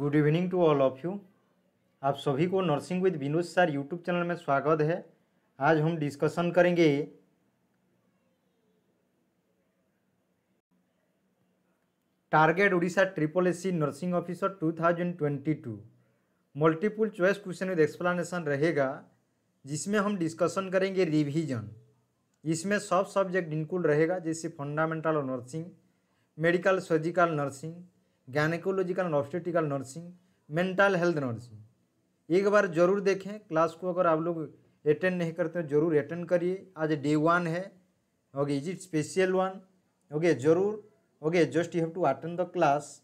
Good evening to all of you आप सभी को nursing with Vinod sir YouTube channel में स्वागत है आज हम डिस्कशन करेंगे target Orissa triple S nursing officer 2022 multiple choice question with explanation रहेगा जिसमें हम डिस्कशन करेंगे रिवीजन इसमें सब सब्जेक्ट इनकुल रहेगा जैसे fundamental nursing medical surgical nursing and obstetrical nursing mental health nursing एक बार जरूर देखें क्लास को अगर आप लोग अटेंड नहीं करते हैं जरूर अटेंड करिए आज डे वन है okay is it special one okay जरूर okay just you have to attend the class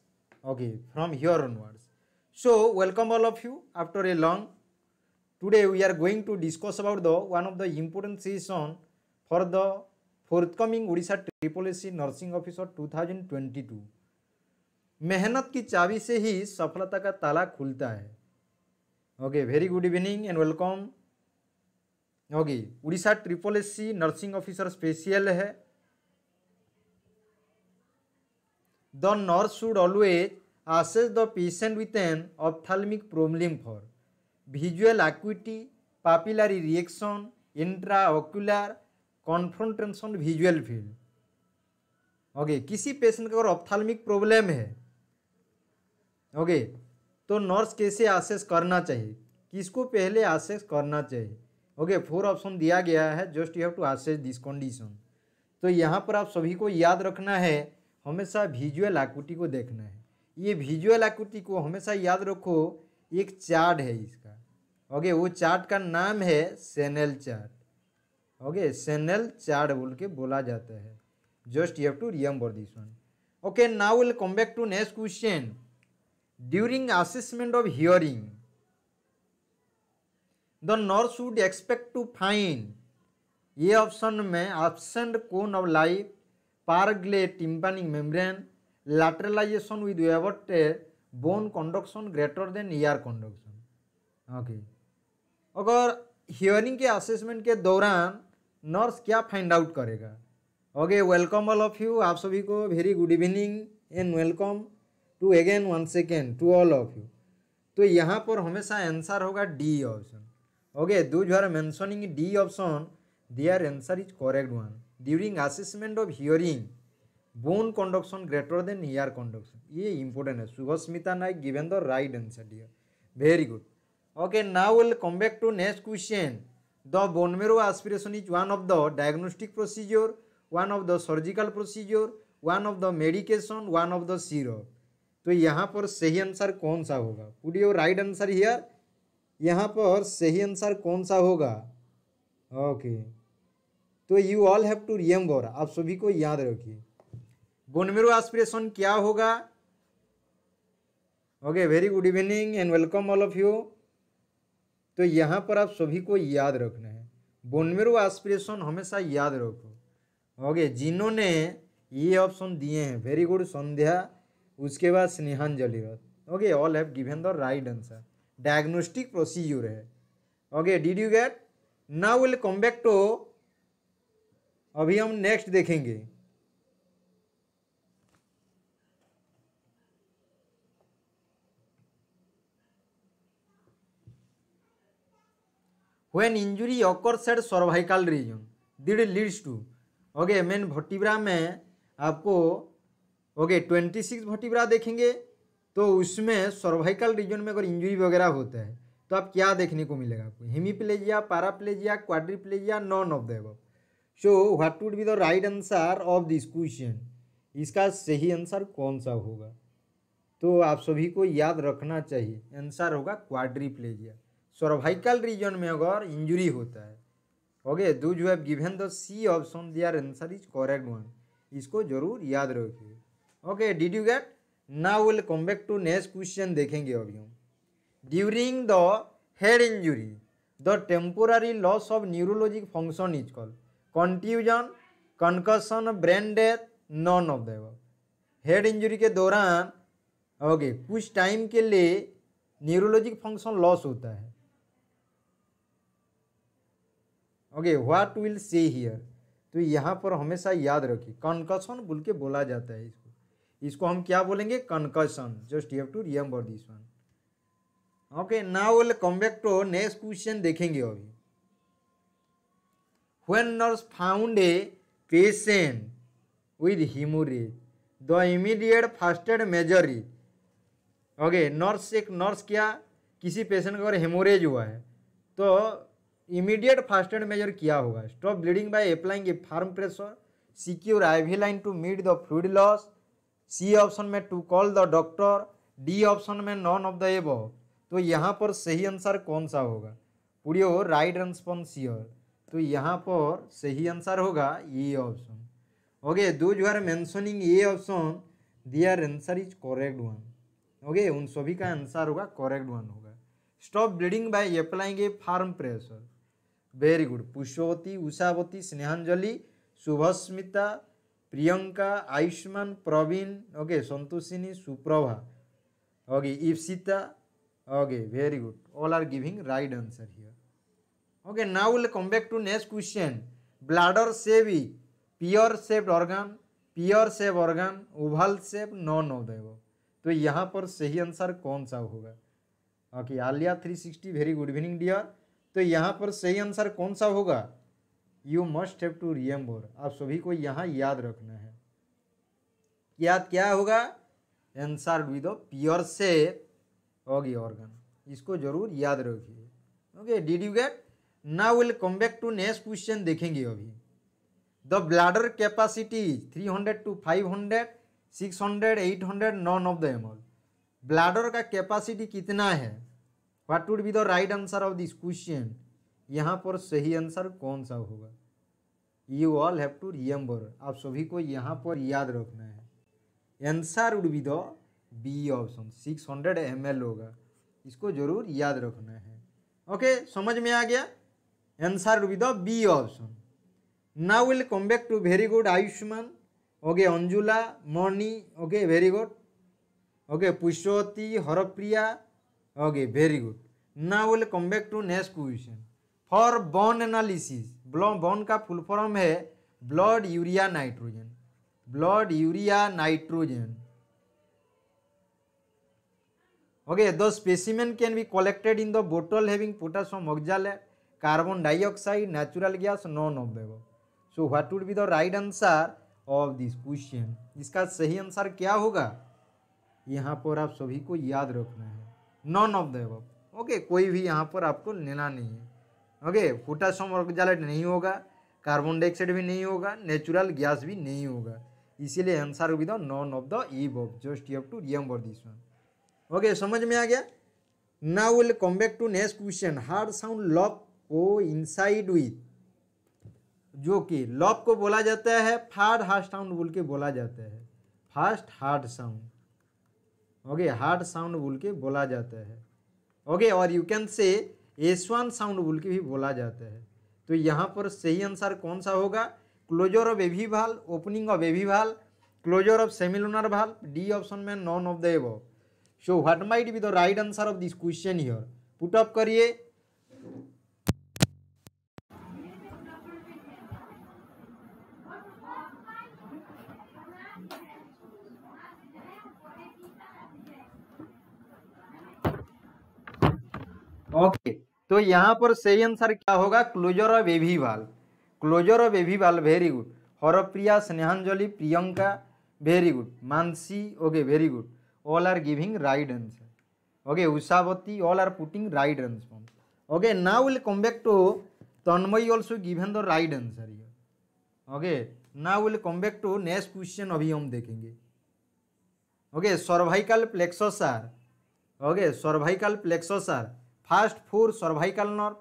okay from here onwards so welcome all of you after a long today we are going to discuss about the one of the important session for the forthcoming ओडा triple SC nursing officer two thousand twenty two मेहनत की चाबी से ही सफलता का ताला खुलता है okay very good evening and welcome okay Orissa triple S C nursing officer special है the nurse should always assess the patient with an ophthalmic problem for visual acuity pupillary reaction intra ocular confrontation visual field okay किसी patient का अगर ophthalmic problem है okay तो nurse कैसे assess करना चाहिए किसको पहले आसेस करना चाहिए ओके फोर ऑप्शन दिया गया है just you have to assess this condition तो यहाँ पर आप सभी को याद रखना है हमेशा विजुअल आकृति को देखना है ये विजुअल आकृति को हमेशा याद रखो एक चार्ट है इसका ओके वो चार्ट का नाम है सेनेल चार्ट ओके सेनेल चार्ट बोल के बोला जाता है just you have to remember this one okay now will come back to next question during assessment of hearing the nurse would expect to find ये ऑप्शन में absent cone of light pearly grey tympanic membrane lateralisation with वेवर्ट bone conduction greater than air conduction okay अगर hearing के assessment के दौरान nurse क्या find out करेगा okay welcome all of you आप सभी को very good evening and welcome to again one second to all of you तो यहाँ पर हमेशा आंसर होगा D option okay those those are mentioning D option their answer is correct one during assessment of hearing bone conduction greater than air conduction ये important है Subhasmita Naik given the right answer dear very good okay now will come back to next question the bone marrow aspiration is one of the diagnostic procedure one of the surgical procedure one of the medication one of the syrup तो यहाँ पर सही answer कौन सा होगा put your right answer here यहाँ पर सही आंसर कौन सा होगा ओके तो you all have to remember आप सभी को याद रखिए बोनमेरो एस्पिरेशन क्या होगा okay very good evening and welcome all of you तो यहाँ पर आप सभी को याद रखना है बोनमेरो एस्पिरेशन हमेशा याद रखो ओके जिन्होंने ये ऑप्शन दिए हैं वेरी गुड संध्या उसके बाद Snehanjali Rath okay all have given the right answer diagnostic procedure है okay did you get now will come back to अभी हम नेक्स्ट देखेंगे when injury occurs at cervical region that leads to okay main vertebra में आपको okay twenty six भटीबरा देखेंगे तो उसमें cervical region में अगर इंजरी वगैरह होता है तो आप क्या देखने को मिलेगा आपको hemiplegia paraplegia quadriplegia none of the so what would be the right answer of this question इसका सही आंसर कौन सा होगा तो आप सभी को याद रखना चाहिए आंसर होगा क्वाड्रीप्लेजिया सर्वाइकल रीजन में अगर इंजुरी होता है ओके दू जो have given the C option their answer is correct one इसको जरूर याद रखिए okay did you get now will come back to next question देखेंगे अभी हम during the head injury the temporary loss of neurologic function is call contusion concussion brain death none of the head injury के दौरान okay okay, कुछ time के लिए neurologic function loss होता है okay what will say here तो यहाँ पर हमेशा याद रखिए कंकशन बोल के बोला जाता है इसको इसको हम क्या बोलेंगे concussion just you have to remember this one okay now will come back to next question देखेंगे अभी nurse found a patient with haemorrhage the immediate first aid measure is okay nurse एक नर्स क्या किसी patient का अगर haemorrhage हुआ है तो इमीडिएट फर्स्ट एड मेजर क्या होगा stop bleeding by applying a firm pressure secure IV line to meet the fluid loss C option में to call the doctor D option में नॉन ऑफ द एब तो यहाँ पर सही answer कौन सा होगा पूरी हो राइट रेस्पॉन्स योर तो यहाँ पर सही आंसर होगा ए ऑप्शन ओके दो जो are mentioning A option their answer is correct one okay उन सभी का आंसर होगा करेक्ट वन होगा stop bleeding by applying a firm pressure very good Pushpavati Ushavati Snehanjali Subhasmita Priyanka Ayushman Praveen okay Santoshini Suprabha okay Ipsita okay very good all are giving right answer here okay now will come back to next question bladder shape pear shaped organ pear shape organ oval shape non अवदैव तो यहाँ पर सही answer कौन सा होगा okay Aliya three sixty very good evening dear तो यहाँ पर सही आंसर कौन सा होगा you must have to remember आप सभी को यहाँ याद रखना है याद क्या होगा एंसर विद अ प्योर से ऑगी ऑर्गन इसको जरूर याद रखिए okay did you get now will come back to next question देखेंगे अभी the bladder capacity three hundred to five hundred six hundred eight hundred none of the एमल bladder का कैपेसिटी कितना है what would be the right answer of this question यहाँ पर सही answer कौन सा होगा you all have to remember आप सभी को यहाँ पर याद रखना है answer would be the B option six hundred M L होगा इसको जरूर याद रखना है ओके समझ में आ गया answer would be the B option now will come back to very good Ayushman okay Anjula Morni okay very good okay Pushpavati Harpriya okay very good now will come back to next question for BUN analysis BUN का full form है blood urea nitrogen blood urea nitrogen okay the specimen can be collected in the bottle having potassium oxalate carbon dioxide natural gas none of so what would be the right answer of this question इसका सही answer क्या होगा यहाँ पर आप सभी को याद रखना है नॉन ऑफ ओके कोई भी यहाँ पर आपको लेना नहीं है ओके फूटा सम नहीं होगा कार्बन डाइऑक्साइड भी नहीं होगा नेचुरल गैस भी नहीं होगा इसीलिए answer with none of the above just you have to remember this one okay समझ में आ गया now will come back to next question heart sound lub को इनसाइड विथ जो कि लॉप को बोला जाता है फार्ड हार्ड साउंड बोल के बोला जाता है first heart sound okay heart sound बोल के बोला जाता है ओके और यू कैन से एसवान साउंड बोल के भी बोला जाता है तो यहाँ पर सही आंसर कौन सा होगा क्लोजर ऑफ एवी भाल ओपनिंग ऑफ एवी भाल closure of semilunar valve D option में none of the above so what might be the right answer of this question here put up करिए ओके okay. तो यहाँ पर सही आंसर क्या होगा क्लोजर ऑफ एवी वाल closure of AV valve very good Harpriya Snehanjali Priyanka very good Mansi okay very good all are giving right answer okay Ushavati all are putting right answer okay now will come back to Tanmayi also given the right answer ये okay now will come back to next question अभी हम देखेंगे okay cervical plexus okay cervical plexus first four cervical nerve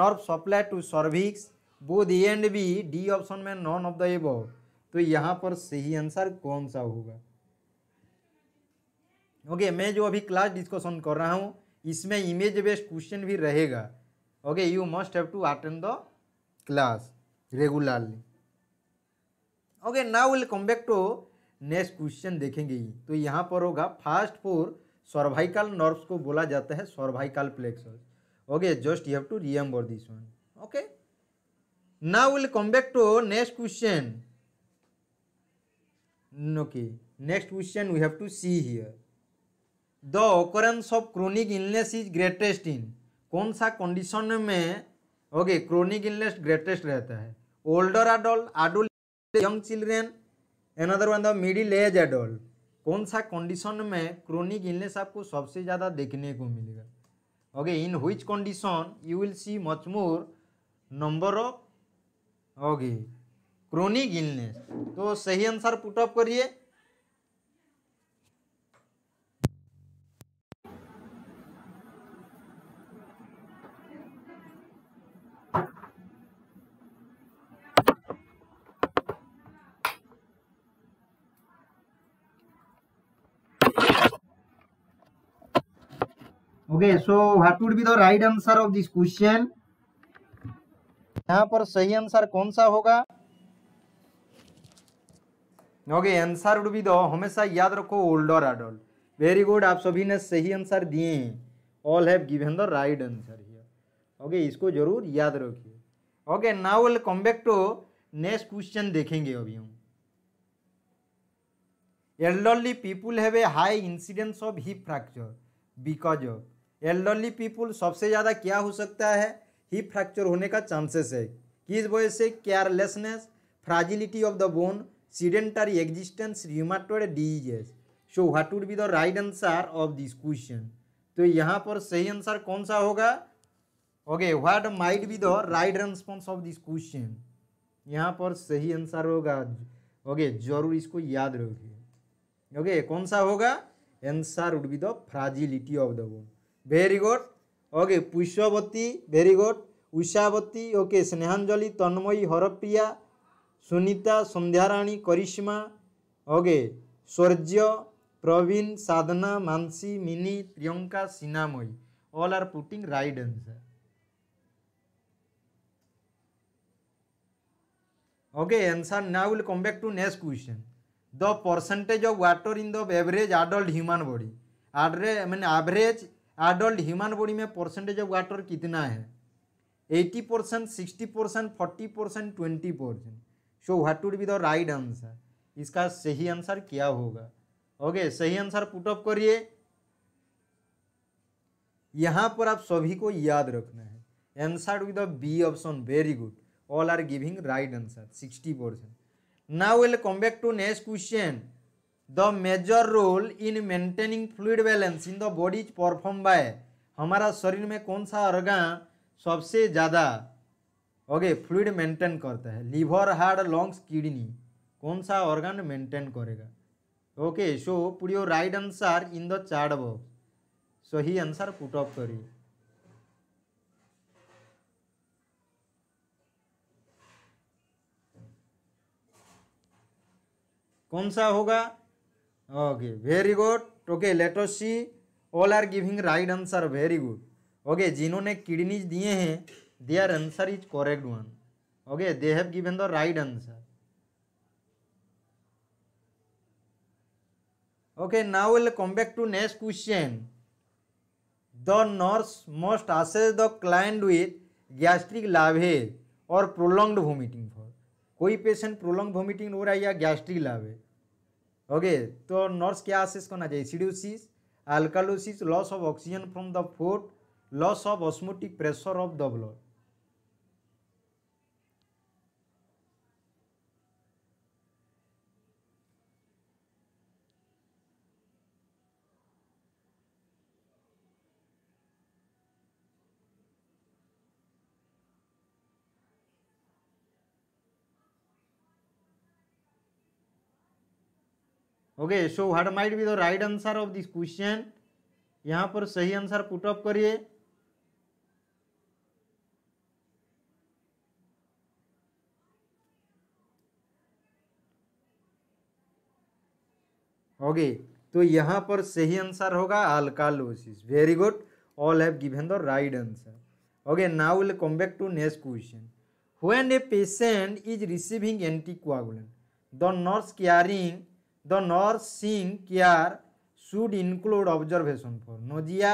nerve supply to cervix both A and B D option में none of the above तो यहाँ पर सही answer कौन सा होगा ओके okay, मैं जो अभी क्लास डिस्कशन कर रहा हूँ इसमें इमेज बेस्ड क्वेश्चन भी रहेगा okay you must have to attend the class regularly okay now will come back to next question देखेंगे तो यहाँ पर होगा फास्ट फोर सर्वाइकल नर्व्स को बोला जाता है cervical plexus okay just you have to remember this one okay now will come back to next question okay next question we have to see here the occurrence of chronic illness is greatest in कौन सा condition में okay chronic illness greatest रहता है older adult adult young children another one the middle age adult कौन सा condition में chronic illness आपको सबसे ज़्यादा देखने को मिलेगा okay in which condition you will see much more number of okay chronic illness तो सही आंसर पुटअप करिए okay so what would be the right answer of this question यहाँ पर सही आंसर कौन सा होगा okay answer would be the हमेशा याद रखो ओल्डर एडल्ट वेरी गुड आप सभी ने सही आंसर दिए all have given the right answer here okay इसको जरूर याद रखिए okay now will come back to next question देखेंगे अभी हम elderly people have a high incidence of hip fracture because of elderly people सबसे ज़्यादा क्या हो सकता है ही फ्रैक्चर होने का चांसेस है किस वजह से carelessness fragility of the bone sedentary existence rheumatoid diseases so what would be the right answer of this question तो यहाँ पर सही आंसर कौन सा होगा okay what might be the right response of this question यहाँ पर सही आंसर होगा ओके जरूर इसको याद रखिए ओके कौन सा होगा answer would be the fragility of the bone very good okay pushwavati very good Ushavati okay Snehanjali Tanmayi Harpriya Sunita Sandhyarani Karishma okay Swarjya Praveen Sadhana Mansi Mini Priyanka Sinamayi all are putting right answer okay answer now we'll come back to next question the percentage of water in the average adult human body adre i mean average adult human body में percentage of water कितना है 80 percent sixty percent forty percent twenty percent so what would be the right answer इसका सही answer क्या होगा okay okay, सही answer put up करिए यहाँ पर आप सभी को याद रखना है answer with B option very good all are giving right answer sixty percent now will come back to next question the major role in maintaining fluid balance in the body perform by हमारा शरीर में कौन सा organ सबसे ज़्यादा okay fluid maintain करता है liver heart lungs kidney कौन सा ऑर्गन मेंटेन करेगा okay so put your right answer in the chart box सो ही आंसर पुट ऑफ करिए कौन सा होगा okay very good okay let us see all are giving right answer very good okay जिन्होंने किडनीज दिए हैं they are answer is correct one okay they have given the right answer okay now will come back to next question the nurse must आसेज the client with gastric lavage और prolonged vomiting for कोई patient prolong vomiting हो रहा है या gastric लाभे okay तो nurse क्या assess करना चाहिए acidosis alkalosis loss of oxygen from the food loss of osmotic pressure of the blood okay so what might be the right answer of this question यहां पर सही आंसर पुट अप करिए okay तो यहां पर सही आंसर होगा alkalosis very good all have given the right answer okay now will come back to next question when a patient is receiving anticoagulant the nurse carrying the care should include include for nausea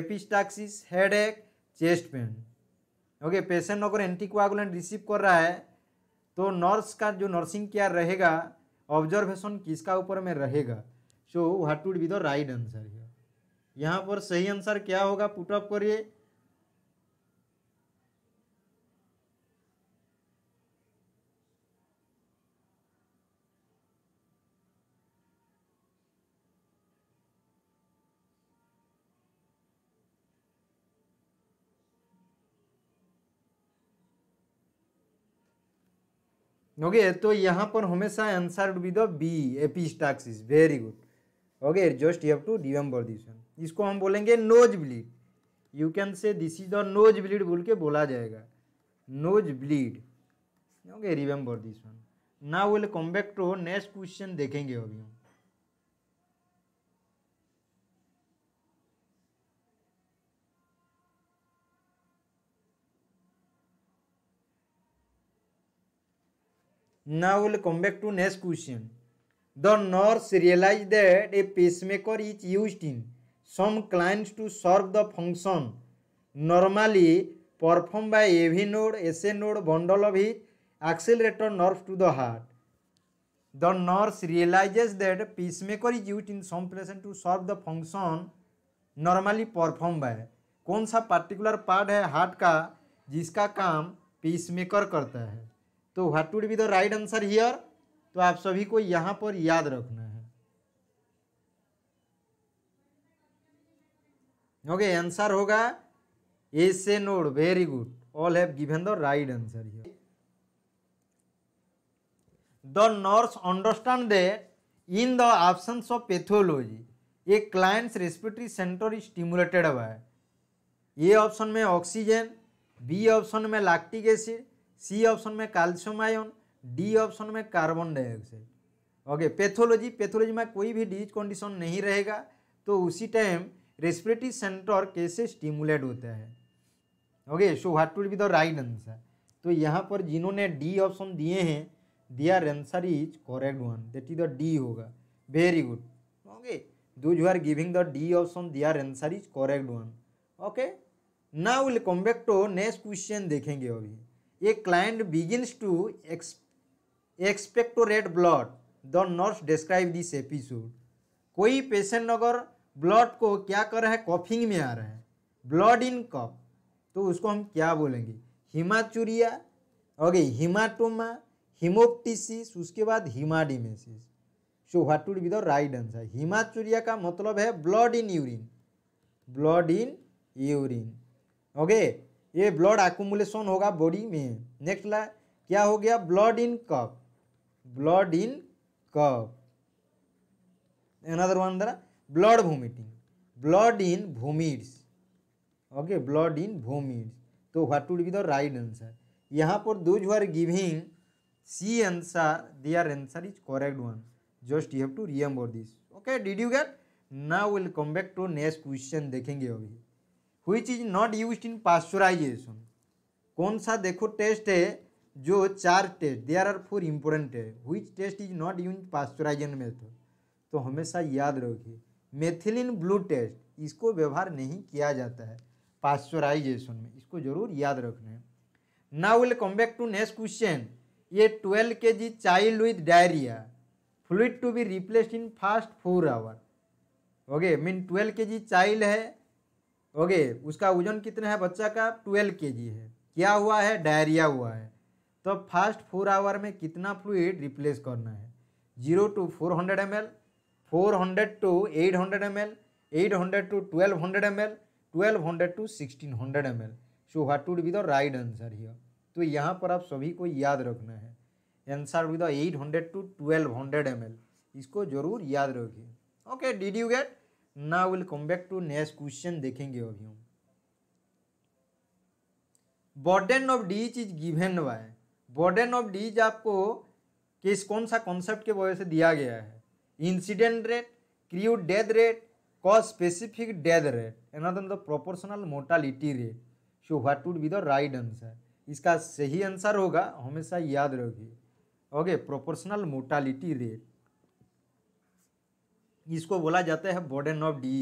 epistaxis headache chest pain okay patient अगर anticoagulant receive कर रहा है तो nurse का जो nursing care रहेगा observation किसका ऊपर में रहेगा so what would be the right answer यहाँ पर सही आंसर क्या होगा पुटअप करिए ओके तो यहाँ पर हमेशा answer would be the B epistaxis very good okay just you have to remember this one इसको हम बोलेंगे nose bleed you can say this is the nose bleed बोल के बोला जाएगा nose bleed okay remember this one now will come back to next question देखेंगे अभी हम Now we'll come back to next question. The nurse realized that a pacemaker is used in some clients to serve the function normally performed by AV node, SA node, bundle of heat, accelerator nerve to the heart. The nurse realizes that pacemaker is used in some patient to serve the function normally performed by कौन सा particular part है heart का जिसका काम peacemaker करता है तो what would be the right answer here तो आप सभी को यहां पर याद रखना है ओके आंसर होगा A SA node very good all have given the right answer here the nurse understand that in the options of pathology a clients respiratory centre is stimulated by A option में oxygen B option में lactic acid C option में calcium ion D option में carbon dioxide okay pathology pathology में कोई भी disease condition नहीं रहेगा तो उसी टाइम रेस्पिरेटरी सेंटर कैसे स्टिमुलेट होता है okay so what would be the right answer तो यहाँ पर जिन्होंने डी ऑप्शन दिए हैं their answer is correct one that is the D होगा very good okay those you are giving the D option their answer is correct one okay now will come back to next question देखेंगे अभी a client begins to expectorate blood the nurse describe this episode कोई पेशेंट अगर blood को क्या कर रहा है कॉफिंग में आ रहा है ब्लड इन कप तो उसको हम क्या बोलेंगे हिमाचुरिया ओके हिमाटोमा हिमोप्टिसिस उसके बाद haematemesis so what would be the right answer haematuria का मतलब है blood in urine blood in urine okay ये ब्लड एकोमुलेशन होगा बॉडी में नेक्स्ट ला क्या हो गया blood in cup blood in cup another one दरा blood vomiting blood in vomits okay blood in vomits तो what would be the right answer यहाँ पर those who are giving C answer the answer is correct one just you have to remember this okay did you get now will come back to next question देखेंगे अभी which is not use in pasteurisation कौन सा देखो test है जो चार test there are four important है which test is not use pasteurisation method तो हमेशा याद रखिए मेथिलिन ब्लू टेस्ट इसको व्यवहार नहीं किया जाता है पास्चुराइजेशन में इसको जरूर याद रखना है now will come back to next question ये twelve K G child with diarrhoea fluid to be replaced in first four hour okay mean twelve K G child है ओके उसका वजन कितना है बच्चा का ट्वेल्व के है क्या हुआ है डायरिया हुआ है तो फास्ट फोर आवर में कितना फ्लूड रिप्लेस करना है zero to four hundred M L four hundred to eight hundred M L eight hundred to twelve hundred M L twelve hundred to sixteen hundred M L so what would be the right answer here तो यहाँ पर आप सभी को याद रखना है answer with eight hundred to twelve hundred M L इसको जरूर याद रखिए okay did you get now will come back to next question देखेंगे अभी हम burden of disease is given by burden of disease आपको किस कौन सा कॉन्सेप्ट के वजह से दिया गया है incident rate crude death rate cause specific death rate and then the proportional mortality rate so what would be the right answer इसका सही आंसर होगा हमेशा याद रखिए ओके प्रोपोर्शनल मोर्टालिटी रेट इसको बोला जाता है burden of D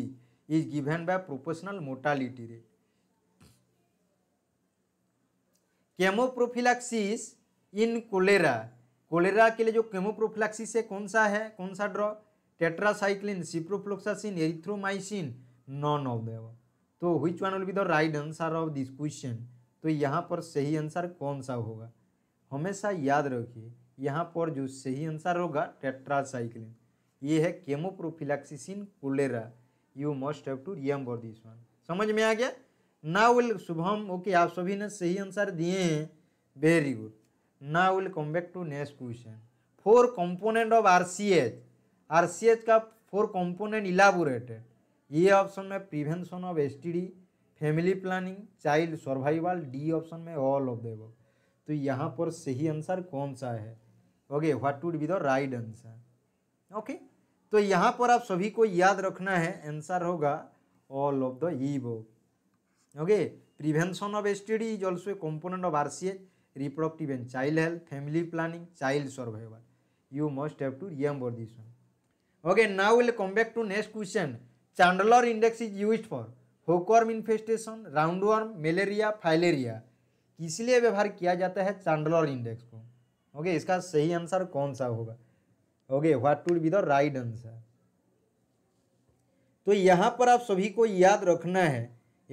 is given by proportional mortality rate chemoprophylaxis in cholera cholera के लिए जो केमोप्रोफिलैक्सिस है कौन सा है कौन सा drug tetracycline ciprofloxacin erythromycin none of them तो हुई one will be the right answer of this question तो यहाँ पर सही आंसर कौन सा होगा हमेशा याद रखिए यहाँ पर जो सही आंसर होगा टेट्रासाइक्लिन ये है chemoprophylaxis cholera you must have to remember this one समझ में आ गया ना विल शुभम ओके आप सभी ने सही आंसर दिए हैं very good now will come back to next question four component of R C H R C H का फोर कंपोनेंट इलाबोरेटेड ये ऑप्शन में prevention of S T D family planning child survival D option में all of them तो यहाँ पर सही answer कौन सा है okay what would be the right answer okay तो यहाँ पर आप सभी को याद रखना है आंसर होगा ऑल ऑफ द ई ईबो okay prevention of S T is also a component of R C H reproductive and child health family planning child survival you must have to remember this one okay now will come back to next question Chandler index is use for hookworm infestation round worm malaria filaria किस व्यवहार किया जाता है Chandler index को okay okay, इसका सही answer कौन सा होगा okay what to be the right answer तो यहाँ पर आप सभी को याद रखना है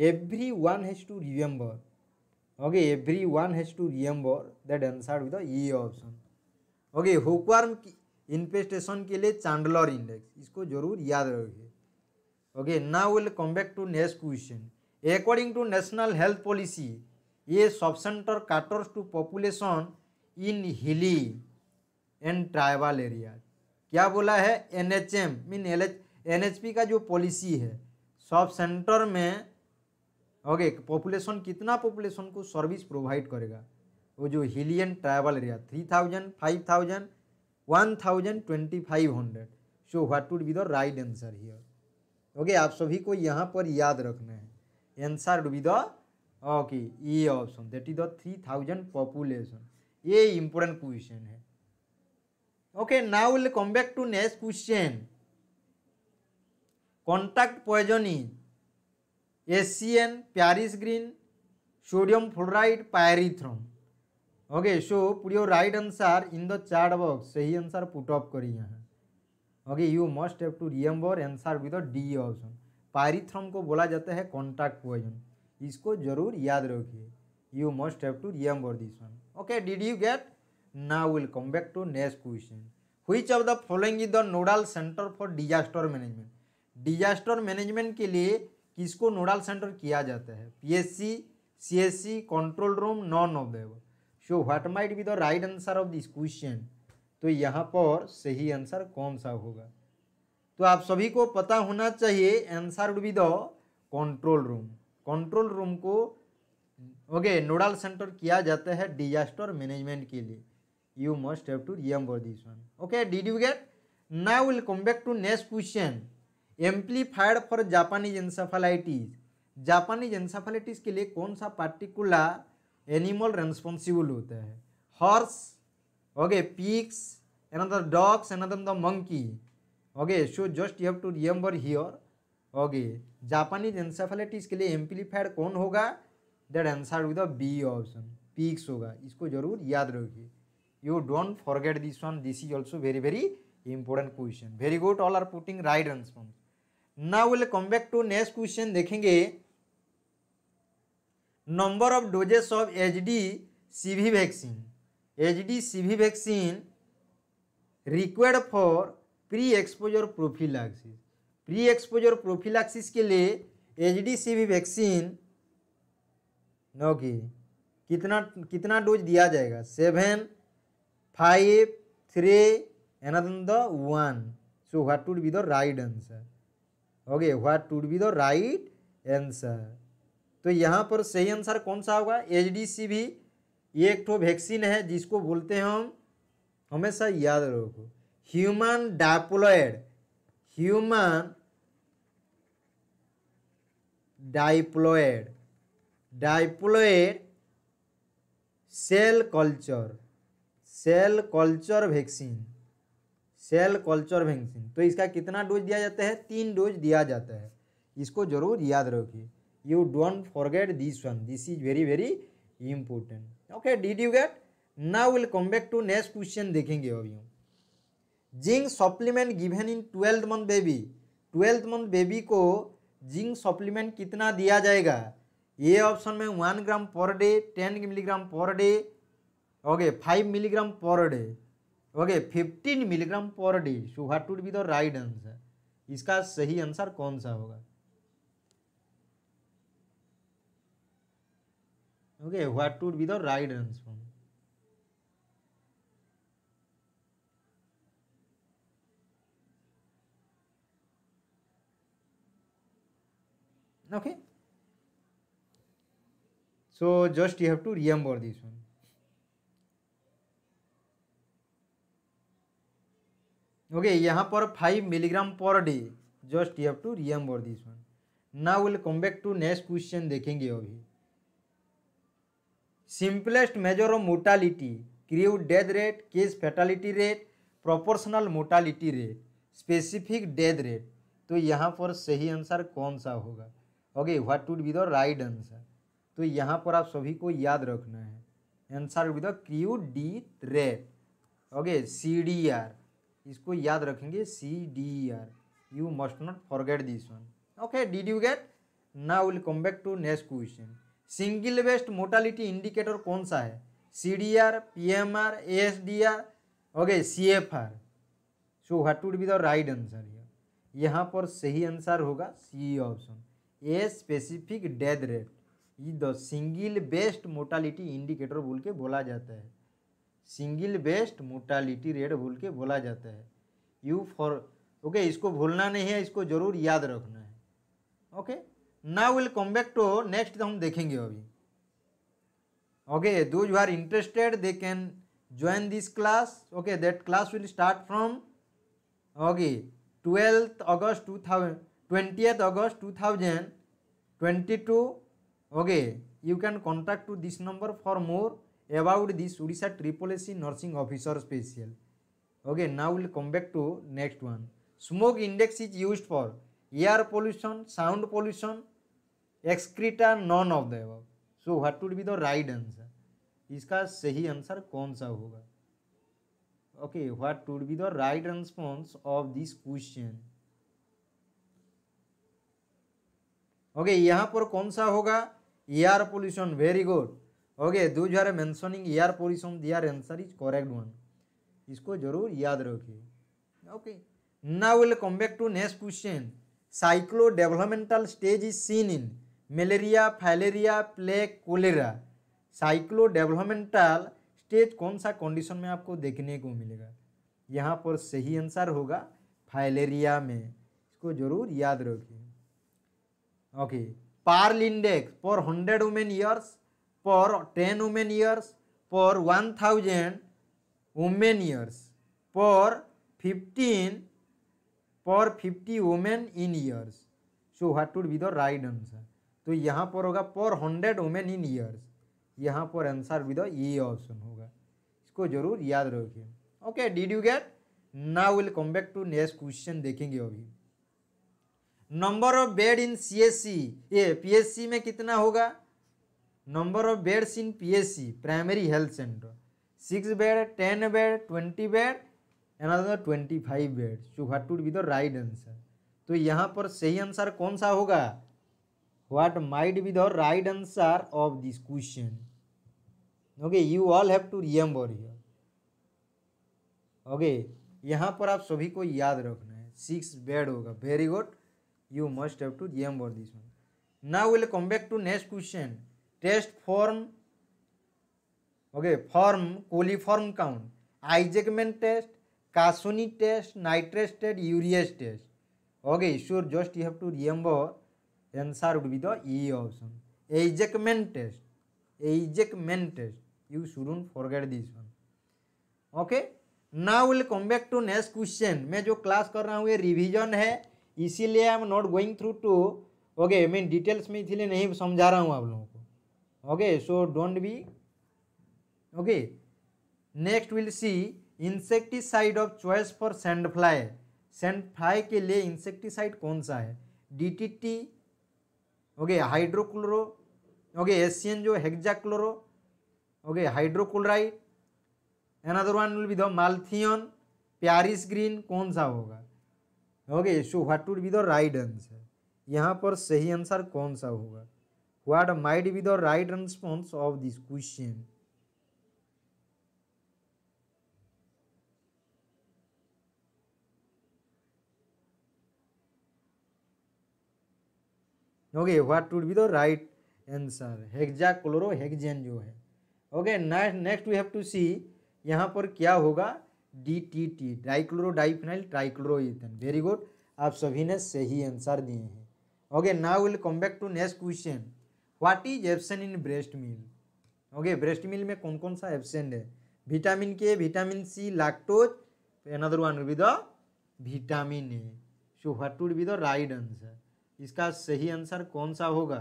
every one has to remember okay every one has to remember that answer with E option okay hookworm infestation के लिए चांडलर इंडेक्स इसको जरूर याद रखिए okay now will come back to next question according to national health policy ये sub centre caters to population in hilly and tribal areas क्या बोला है N H M mean L H N H P का जो policy है sub centre में okay population कितना population को सर्विस प्रोवाइड करेगा वो जो hilly and tribal area three thousand five thousand one thousand twenty five hundred so what would be the right answer here okay आप सभी को यहाँ पर याद रखना है answer would be the okay ये option that is the three thousand population ये इंपॉर्टेंट क्वेश्चन है okay now will come back to next question contact poisoning Asian Paris green sodium fluoride pyrethrum okay so put right answer in the chart box सही answer put off करी यहाँ okay you must have to remember answer with D option pyrethrum को बोला जाता है contact poison इसको जरूर याद रखिए you must have to remember this one okay did you get now will come back to next question Which of the following is the nodal centre for disaster management disaster management के लिए किसको nodal centre किया जाता है PSC CSC control room none of them so what might be the right answer of this question तो यहाँ पर सही आंसर कौन सा होगा तो आप सभी को पता होना चाहिए answer would be the control room control room को ओके नोडल सेंटर किया जाता है डिजास्टर मैनेजमेंट के लिए you must have to remember this one okay did you get now we'll come back to next question amplified for japanese encephalitis japanese encephalitis ke liye kaun sa particular animal responsible hota hai horse okay pigs another dogs another the monkey okay so just you have to remember here okay japanese encephalitis के लिए amplified कौन होगा that answer with B option पीक्स होगा इसको जरूर याद रखिए you don't forget this one this is also very very important question very good all are putting right response now we'll come back to next question देखेंगे number of doses of HD CV vaccine HD CV vaccine required for pre exposure prophylaxis pre exposure prophylaxis के लिए H D C V vaccine okay कितना कितना dose दिया जाएगा seven five three and then the one so what would be the right answer okay what would be the right answer तो यहाँ पर सही आंसर कौन सा होगा एच डी सी भी एक ठो वैक्सीन है जिसको बोलते हैं हम हमेशा याद रखो human diploid human diploid diploid cell culture cell culture vaccine cell culture vaccine तो इसका कितना डोज दिया जाता है तीन डोज दिया जाता है इसको जरूर याद रखिए you don't forget this one this is very very important okay did you get now will come back to next question देखेंगे अभी हम zinc supplement given in twelfth month baby twelfth month baby को zinc supplement कितना दिया जाएगा A option में one gram per day ten milligram per day okay five milligram per day okay fifteen milligram per day so what would be the right answer इसका सही answer कौन सा होगा okay what would be the right answer okay so just you have to remember this one okay यहाँ पर five milligram per day just you have to remember this one now will come back to next question देखेंगे अभी simplest measure of mortality crude death rate case fatality rate proportional mortality rate specific death rate तो यहाँ पर सही answer कौन सा होगा okay what would be the right answer तो यहाँ पर आप सभी को याद रखना है answer with crude D rate okay C D R इसको याद रखेंगे C D R you must not forget this one okay did you get now will come back to next question single best mortality indicator कौन सा है C D R P M R A S D R okay C F are so what would be the right answer here यहाँ पर सही answer होगा C option A specific death rate the single best mortality indicator बोल के बोला जाता है single best motility rate भूल के बोला जाता है यू फॉर ओके इसको भूलना नहीं है इसको जरूर याद रखना है okay now will come back to next हम देखेंगे अभी okay those you are interested they can join this class okay that class will start from okay twelfth August two thousand eighth August two thousand twenty two okay you can contact to this number for more about this Orissa triple SC nursing officer special okay now will come back to next one smoke index is use for air pollution sound pollution excreta none of the so what would be the right answer इसका सही answer कौन सा होगा okay what would be the right response of this question okay यहाँ पर कौन सा होगा air pollution very good okay those are mentioning यार पोरिसम their answer is correct one इसको जरूर याद रखिए okay now will come back to next question cyclo developmental stage is seen in malaria filaria plague cholera cyclo developmental stage कौन सा condition में आपको देखने को मिलेगा यहाँ पर सही आंसर होगा फाइलेरिया में इसको जरूर याद रखिए okay Pearl index for hundred women years per ten women years per one thousand women years per fifteen per fifty women in years so what would be the right answer तो यहाँ पर होगा पर हंड्रेड वुमेन इन ईयर्स यहाँ पर answer with A option होगा इसको जरूर याद रखिए okay did you get now will come back to next question देखेंगे अभी number of bed in P S C में कितना होगा number of beds in PSC primary health centre six bed ten bed twenty bed and twenty five bed so what would be the right answer तो यहाँ पर सही answer कौन सा होगा what might be the right answer of this question okay you all have to remember your okay यहाँ पर आप सभी को याद रखना है सिक्स बेड होगा very good you must have to remember this one now will come back to next question test form okay form coliform count Eijkman test Casoni test nitrates test urease test okay sure just you have to remember answer would be the E option Eijkman test Eijkman test you shouldn't forget this one okay now will come back to next question मैं जो class कर रहा हूँ ये revision है इसीलिए I am not going through to okay mean details में इसलिए नहीं समझा रहा हूँ आप लोगों को okay so don't be okay next will see insecticide of choice for sandfly sandfly के लिए इंसेक्टिसाइड कौन सा है DDT okay hydrochloro okay Asian जो chloro okay hydrochloride another one will be the malathion Paris green कौन सा होगा okay so what would be the right answer यहाँ पर सही आंसर कौन सा होगा what might be the right response of this question okay what would be the right answer hexa chloro hexane जो है okay next next we have to see यहाँ पर क्या होगा D D T dichloro diphenyl very good आप सभी ने सही आंसर दिए हैं okay now will come back to next question what is absent in breast milk okay breast milk में कौन कौन सा एब्सेंट है vitamin K vitamin C lactose another one with vitamin A so what would be the right answer इसका सही answer कौन सा होगा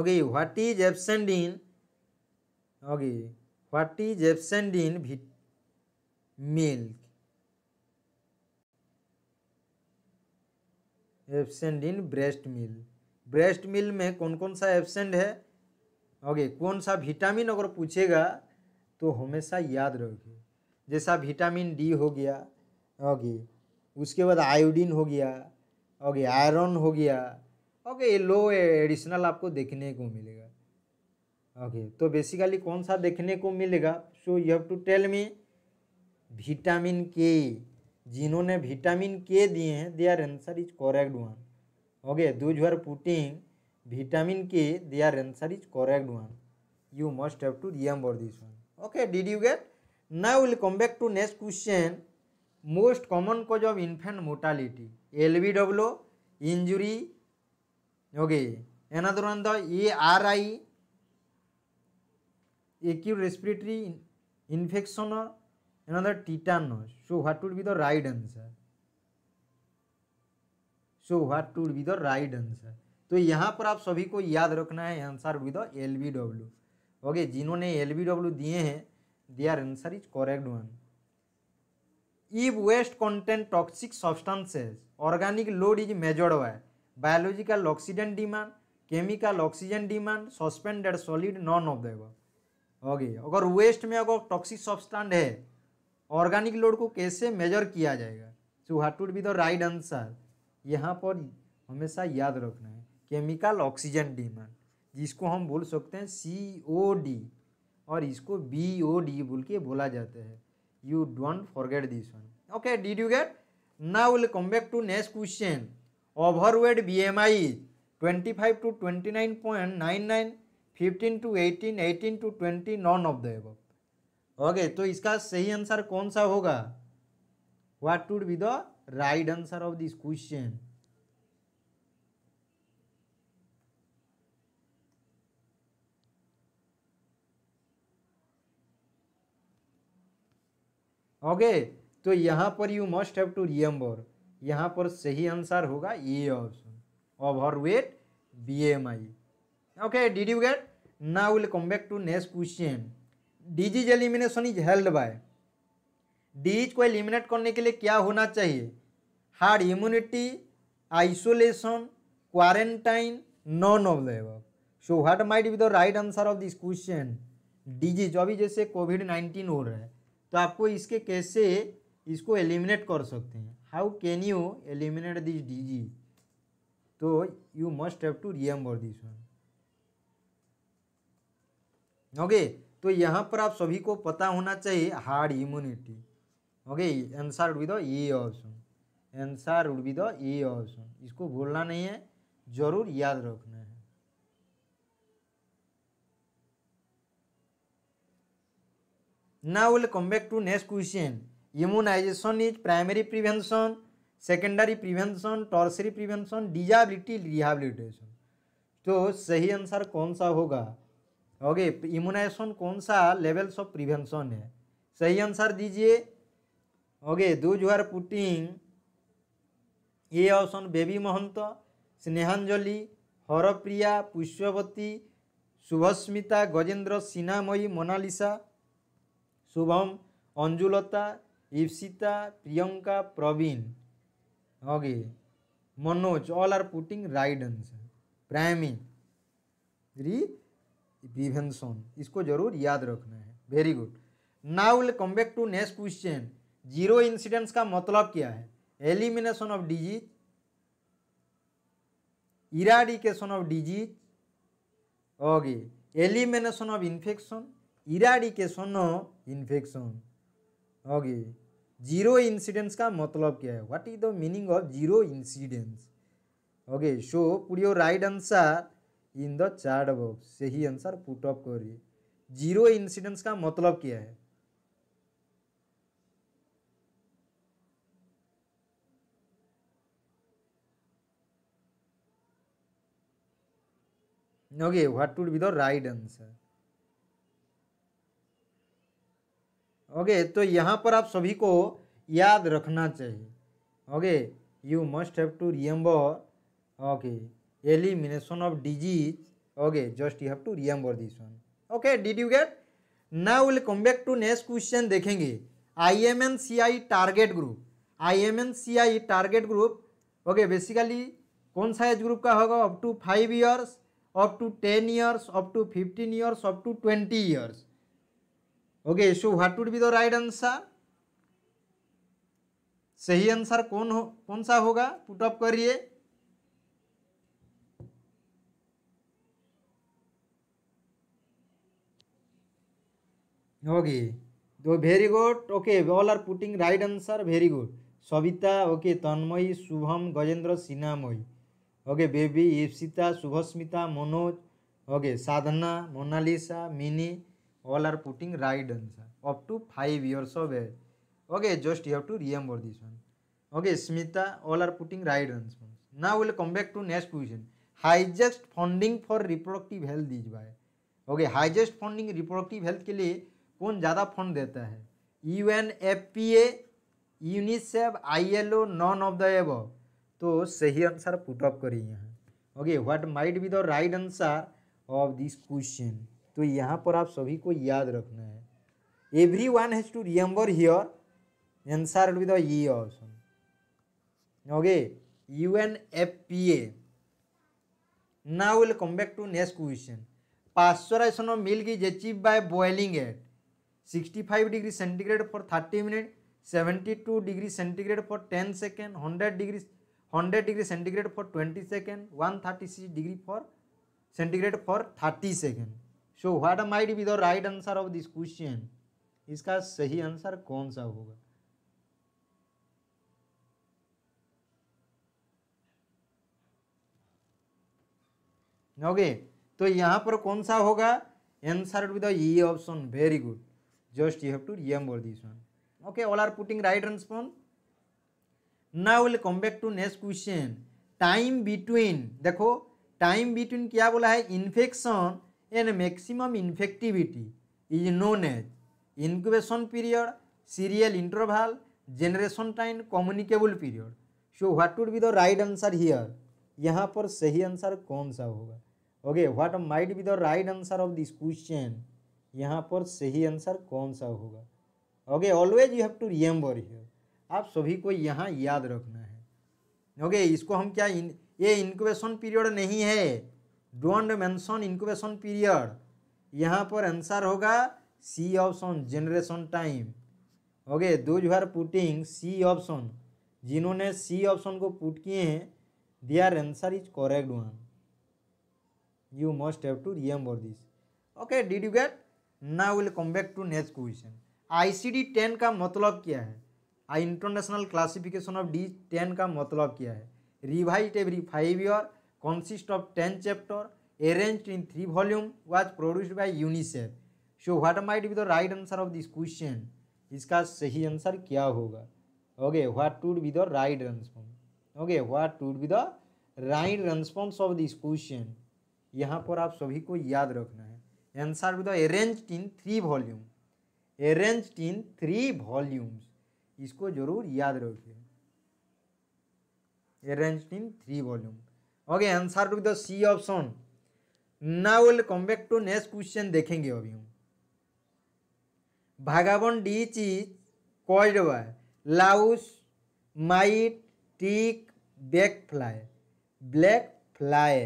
okay what is absent in okay what is absent in milk absent in breast milk breast milk में कौन कौन सा एब्सेंट है ओके कौन सा विटामिन अगर पूछेगा तो हमेशा याद रखिए जैसा विटामिन डी हो गया ओके उसके बाद आयोडीन हो गया ओके आयरन हो गया ओके ये लो एडिशनल आपको देखने को मिलेगा ओके तो बेसिकली कौन सा देखने को मिलेगा so you have to tell me vitamin K जिन्होंने विटामिन के दिए हैं they are answer is correct one okay those are putting vitamin K they are answer is correct one you must have to remember this one okay did you get now will come back to next question most common cause of infant mortality L B W injury okay एना दुरान A R I acute respiratory infection another tetanus so what would be the right answer so what would be the right answer तो यहाँ पर आप सभी को याद रखना है answer with L B W okay जिन्होंने एल बी डब्ल्यू दिए हैं they are answer is correct one if waste content toxic substances organic load is measured by biological oxygen demand chemical oxygen demand suspended solid none of देव okay अगर waste में अगर toxic सब्सटेंट है organic load को कैसे measure किया जाएगा so what would be the right answer यहाँ पर हमेशा याद रखना है केमिकल ऑक्सीजन डिमांड जिसको हम बोल सकते हैं सी ओ डी और इसको बी ओ डी बोल के बोला जाता है you don't forget this one okay did you get now will come back to next question overweight B M I twenty five to twenty nine point nine nine fifteen to eighteen eighteen to twenty none of the above okay तो इसका सही answer कौन सा होगा what would be the right answer of this question okay तो यहां पर you must have to remember यहाँ पर सही आंसर होगा A option overweight B M I okay did you get now will come back to next question disease elimination is held by disease को eliminate करने के लिए क्या होना चाहिए herd immunity isolation quarantine none of so what might be the right answer of this question disease अभी जैसे Covid nineteen हो रहा है तो आपको इसके कैसे इसको एलिमिनेट कर सकते हैं how can you eliminate this disease तो you must have to remember this one okay तो यहाँ पर आप सभी को पता होना चाहिए हार्ड इम्यूनिटी ओके आंसर उड़ दो ई ऑप्शन आंसर उड़ दो ई ऑप्शन इसको भूलना नहीं है जरूर याद रखना है ना will come back to next question immunisation is primary prevention secondary prevention tertiary prevention disability rehabilitation तो सही आंसर कौन सा होगा ओके इम्यूनाइजेशन कौन सा लेवल्स ऑफ प्रिवेंशन है सही आंसर दीजिए okay those are putting A option Baby Mahant Snehanjali Harpriya Pushpavati Shubhasmita Gajendra Sinhamayi Monalisa Shubham Anjulata Ipsita Priyanka Praveen okay Manoj all are putting right answer primary three prevention इसको जरूर याद रखना है very good now will come back to next question zero incidence का मतलब क्या है elimination of disease eradication of disease okay elimination of infection eradication of infection okay zero incidence का मतलब क्या है what is the meaning of zero incidence okay so put your right answer in the chart box सही answer put करिए zero incidence का मतलब क्या है okay what would be the right answer okay तो यहां पर आप सभी को याद रखना चाहिए okay you must have to remember okay elimination of disease okay just you have to remember this one okay did you get now we'll come back to next question देखेंगे I target group I target group okay basically कौन सा age group का होगा up to five years up to ten years up to fifteen years up to twenty years okay so what would be the right answer सही answer कौन हो कौन सा होगा पुटअप करिए होगी दो very good okay all are putting right answer very good Savita okay Tanmayi Shubham Gajendra Sinhamayi okay baby Ipsita Shubhasmita Manoj okay Sadhana Monalisa Mini all are putting right answer up to five years of age okay just you have to remember this one okay Smita all are putting right answer now will come back to next question highest funding for reproductive health is by okay highest funding reproductive health के लिए कौन ज़्यादा fund देता है U N F P A UNICEF I L O non of the above तो सही answer put up करिए यहाँ okay what might be the right answer of this question तो यहाँ पर आप सभी को याद रखना है every one has to remember here answer with E option okay U N F P A now will come back to next question pasteurization of milk is achieved बाय boiling it sixty five degree centigrade for thirty minute seventy two degree centigrade for ten second hundred degree hundred degree centigrade for twenty second one thirty six degree for centigrade for thirty second so what might be the right answer of this question इसका सही answer कौन सा होगा okay okay, तो यहाँ पर कौन सा होगा answer with E option very good Just you have to remember this one. Okay, all are putting right response. Now we'll come back to next question. Time between dekho time between kya bola hai infection and maximum infectivity is known as incubation period, serial interval, generation time, communicable period. So what would be the right answer here? यहाँ पर सही answer कौन सा होगा okay what might be the right answer of this question यहाँ पर सही answer कौन सा होगा okay always you have to remember here आप सभी को यहाँ याद रखना है ओके इसको हम क्या इन, ये इंक्यूबेशन पीरियड नहीं है डोंट मेंशन इंक्यूबेशन पीरियड यहाँ पर आंसर होगा C option generation time okay those are putting C option जिन्होंने सी ऑप्शन को पुट किए हैं their answer is correct one you must have to remember this okay did you get now will come back to next question I ten का मतलब क्या है I international classification of D ten का मतलब क्या है revise every five year consist of ten chapter arrange in three volume was produced by UNICEF so what might be the right answer of this question इसका सही answer क्या होगा okay what would be the right answer okay what would be the right response of this question यहाँ पर आप सभी को याद रखना है answer with arranged in three volume arranged in three volumes इसको जरूर याद रखिए arrange in three volume okay answer to the C option now will come back to next question देखेंगे अभी हम भागावन disease called by louse mite tick black fly black fly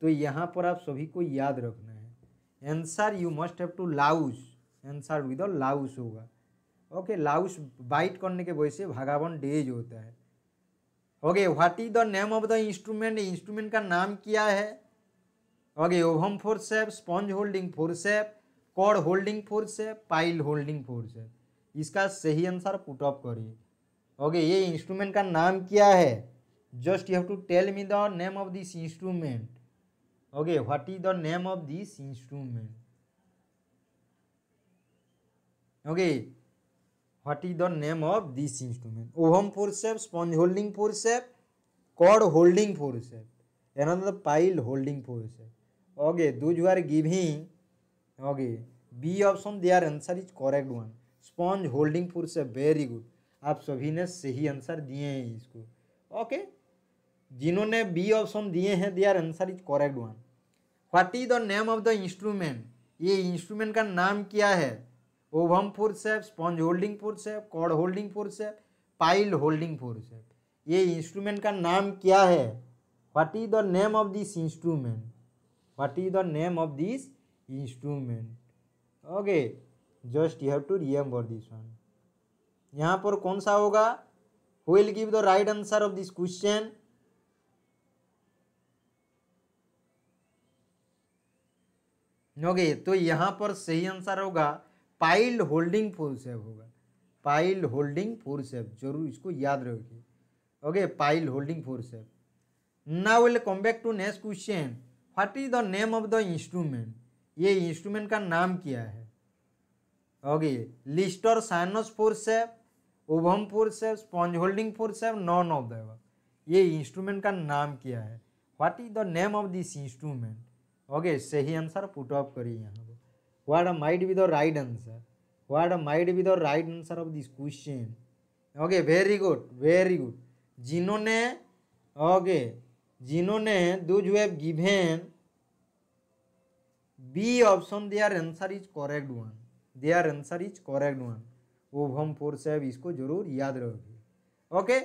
तो यहाँ पर आप सभी को याद रखना answer you must have to louse answer with louse होगा ओके लाउस बाइट करने के वजह से भागावन डेज होता है okay what is the name of the instrument instrument का नाम क्या है okay ovum forceps sponge holding forceps cord holding forceps pile holding forceps इसका सही आंसर पुट ऑफ करिए ओके ये इंस्ट्रूमेंट का नाम क्या है just you have to tell me the name of this instrument okay what is the name of this instrument okay what is the name of this instrument ovum forceps sponge holding forceps cord holding forceps and the pile holding forceps okay those are giving okay B option they are answer is correct one sponge holding forcep very good आप सभी ने सही answer दिए हैं इसको okay okay? जिन्होंने B option दिए हैं they are answer is correct one what is the name of the instrument ये इंस्ट्रूमेंट का नाम क्या है ovum forceps sponge holding forceps cord holding forceps pile holding forcep ये इंस्ट्रूमेंट का नाम क्या है what is the name of this instrument what is the name of this instrument okay just you have to remember this one यहाँ पर कौन सा होगा who will give the right answer of this question okay तो यहाँ पर सही answer होगा पाइल होल्डिंग फोर सेव होगा पाइल होल्डिंग फोर सेव जरूर इसको याद रखिए okay pile holding forcep now will come back to next question what is the name of the instrument ये इंस्ट्रूमेंट का नाम क्या है okay Leicester sinus for ovum ovum सेव sponge holding forcep none of the ये instrument का नाम क्या है what is the name of this instrument okay सही आंसर पुट ऑफ कर what might be the right answer what might be the right answer of this question okay very good very good जिन्होंने okay जिन्होंने those have given B option their answer is correct one their answer is correct one ovum four forcep इसको जरूर याद रखिए okay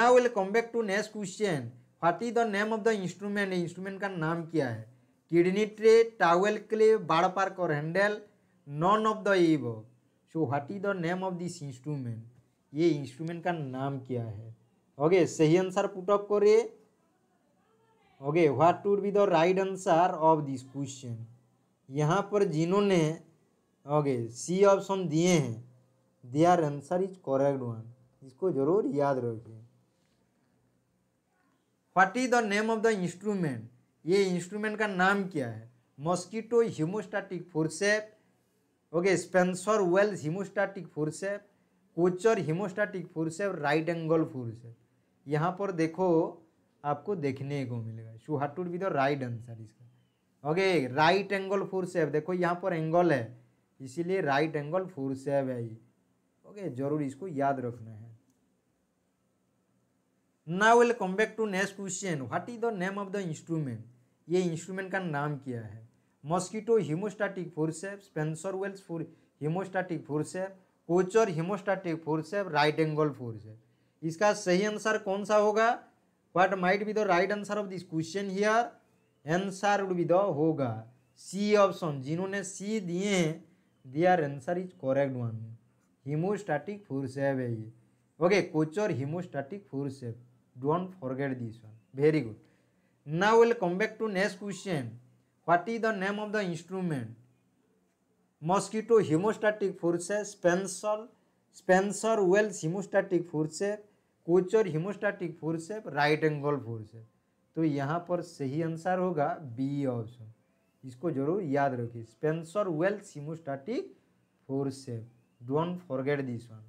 now will come back to next question what is the name of the instrument instrument का नाम क्या है kidney tray towel clip Bard Parker और handle none of the above so what is the name of this instrument ये instrument का नाम क्या है ओके okay, सही आंसर पुट अप करिए okay what would be the right answer of this question यहाँ पर जिन्होंने ओके सी ऑप्शन दिए हैं they are answer is correct one इसको जरूर याद रखें what is the name of the instrument ये इंस्ट्रूमेंट का नाम क्या है mosquito haemostatic forcep okay Spencer Wells haemostatic forcep Kocher haemostatic forcep right angle forcep यहाँ पर देखो आपको देखने को मिलेगा so what to be the right answer इसका ओके राइट एंगल फोर्सेप देखो यहाँ पर एंगल है इसीलिए राइट एंगल फोर्सेप है ये ओके जरूर इसको याद रखना है now will come back to next question what is the name of the instrument ये इंस्ट्रूमेंट का नाम क्या है mosquito haemostatic forcep Spencer Wells for haemostatic forcep Kocher haemostatic forcep right angle forcep इसका सही आंसर कौन सा होगा what might be the right answer of this question here answer would be the होगा सी ऑप्शन जिन्होंने C दिए हैं their answer is correct one हिमोस्टाटिक forcep है ये okay Kocher haemostatic forcep don't forget this one very good now we'll come back to next question what is the name of the instrument mosquito hemostatic forces spencer spencer wells hemostatic forces Kocher haemostatic forcep right angle forcep तो यहाँ पर सही answer होगा B option इसको जरूर याद रखिए Spencer Wells haemostatic forcep don't forget this one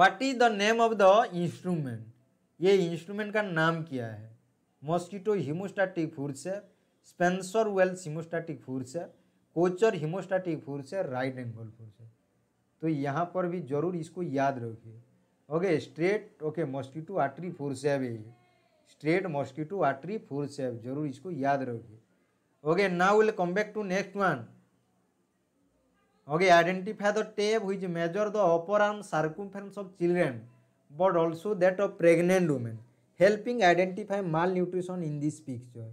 what is the name of the instrument ये इंस्ट्रूमेंट का नाम क्या है मॉस्किटो हिमोस्टैटिक फोर्स है स्पेंसर वेल्स हीमोस्टाटिक फोर्स है कोचर हीमोस्टाटिक फोर्स है राइट एंगल फोर्स है तो यहाँ पर भी जरूर इसको याद रखिए okay straight okay mosquito artery forceps है भी स्ट्रेट मॉस्किटो आर्टरी फोर्स है जरूर इसको याद रखिए okay now will come back to next one okay identify the tape which measure the upper arm circumference of children but also that of pregnant women helping identify malnutrition in this picture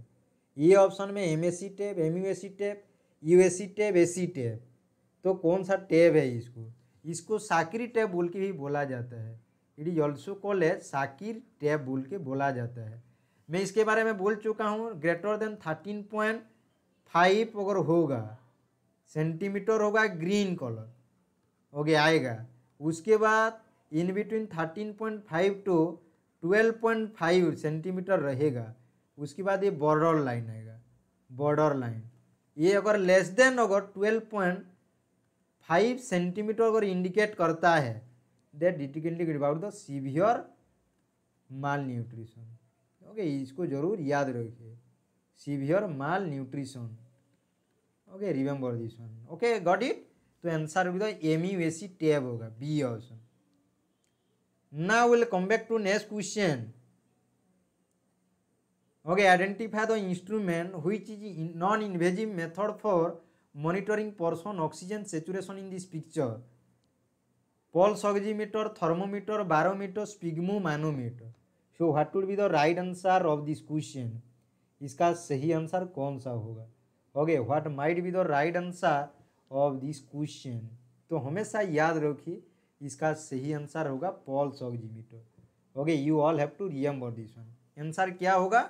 ये option में M S C tape M U S C tape U S C tape A C tape तो कौन सा tape है इसको इसको Sakir tape बोल के भी बोला जाता है it is also call a Shakir tape बोल के बोला जाता है मैं इसके बारे में बोल चुका हूँ greater than thirteen point five अगर होगा सेंटीमीटर होगा ग्रीन कलर ओके आएगा उसके बाद in between thirteen point five to twelve point five centimetre रहेगा उसके बाद ये बॉर्डर लाइन आएगा बॉर्डर लाइन ये अगर लेस देन अगर ट्वेल्व पॉइंट फाइव सेंटीमीटर अगर इंडिकेट करता है that definitely about the severe malnutrition okay इसको जरूर याद रखिए severe malnutrition okay remember this one okay got it तो answer with M U A C tape होगा B option now we'll come back to next question okay identify the instrument which is in non invasive method for monitoring person oxygen saturation in this picture pulse oximeter thermometer barometer sphygmomanometer so what would be the right answer of this question इसका सही answer कौन सा होगा okay what might be the right answer of this question तो हमेशा याद रखिए इसका सही आंसर होगा pulse meter okay you all have to remember this one answer क्या होगा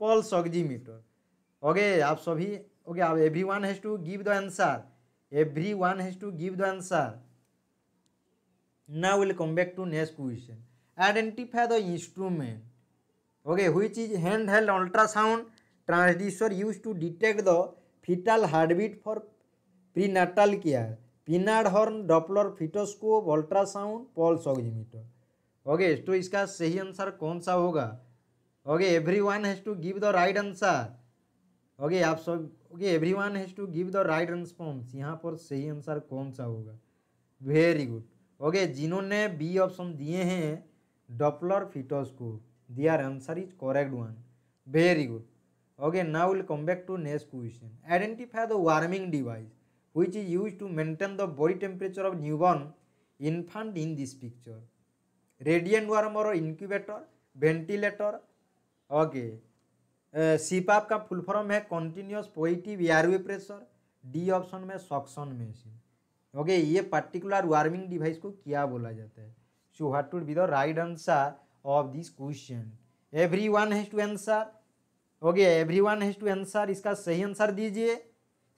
पॉल्स मीटर ओके आप सभी ओके आप every one has to give the answer every one has to give the answer now will come back to next question identify the instrument okay which is hand held ultrasound transducer use to detect the foetal heartbeat for prenatal care Pinard horn Doppler fetoscope ultrasound pulse oximeter okay तो इसका सही answer कौन सा होगा okay every one has to give the right answer okay आप सब okay every one has to give the right response यहाँ पर सही आंसर कौन सा होगा वेरी गुड ओके जिन्होंने बी ऑप्शन दिए हैं Doppler fetoscope are answer is correct one very good okay now will come back to next question identify the warming device which is used to maintain the body temperature of newborn infant in this picture. Radiant warmer or incubator, ventilator, okay. CPAP uh, का full form है continuous positive airway pressure D option में suction machine okay ये particular warming device को क्या बोला जाता है so what to be the right answer of this question every one has to answer okay every one has to answer इसका सही answer दीजिए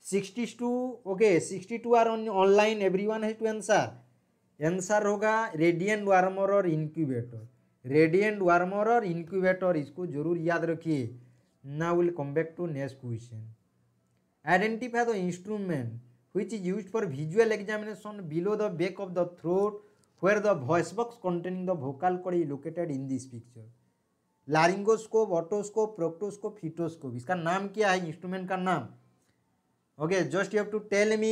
sixty two okay sixty two are online every one has to answer answer होगा radiant warmer और incubator radiant warmer और incubator इसको जरूर याद रखिए ना will come back to next question identify the instrument which is use for visual examination below the back of the throat where the voice box containing the vocal cord is located in this picture laryngoscope otoscope proctoscope fetoscope इसका नाम क्या है instrument का नाम okay just you have to tell me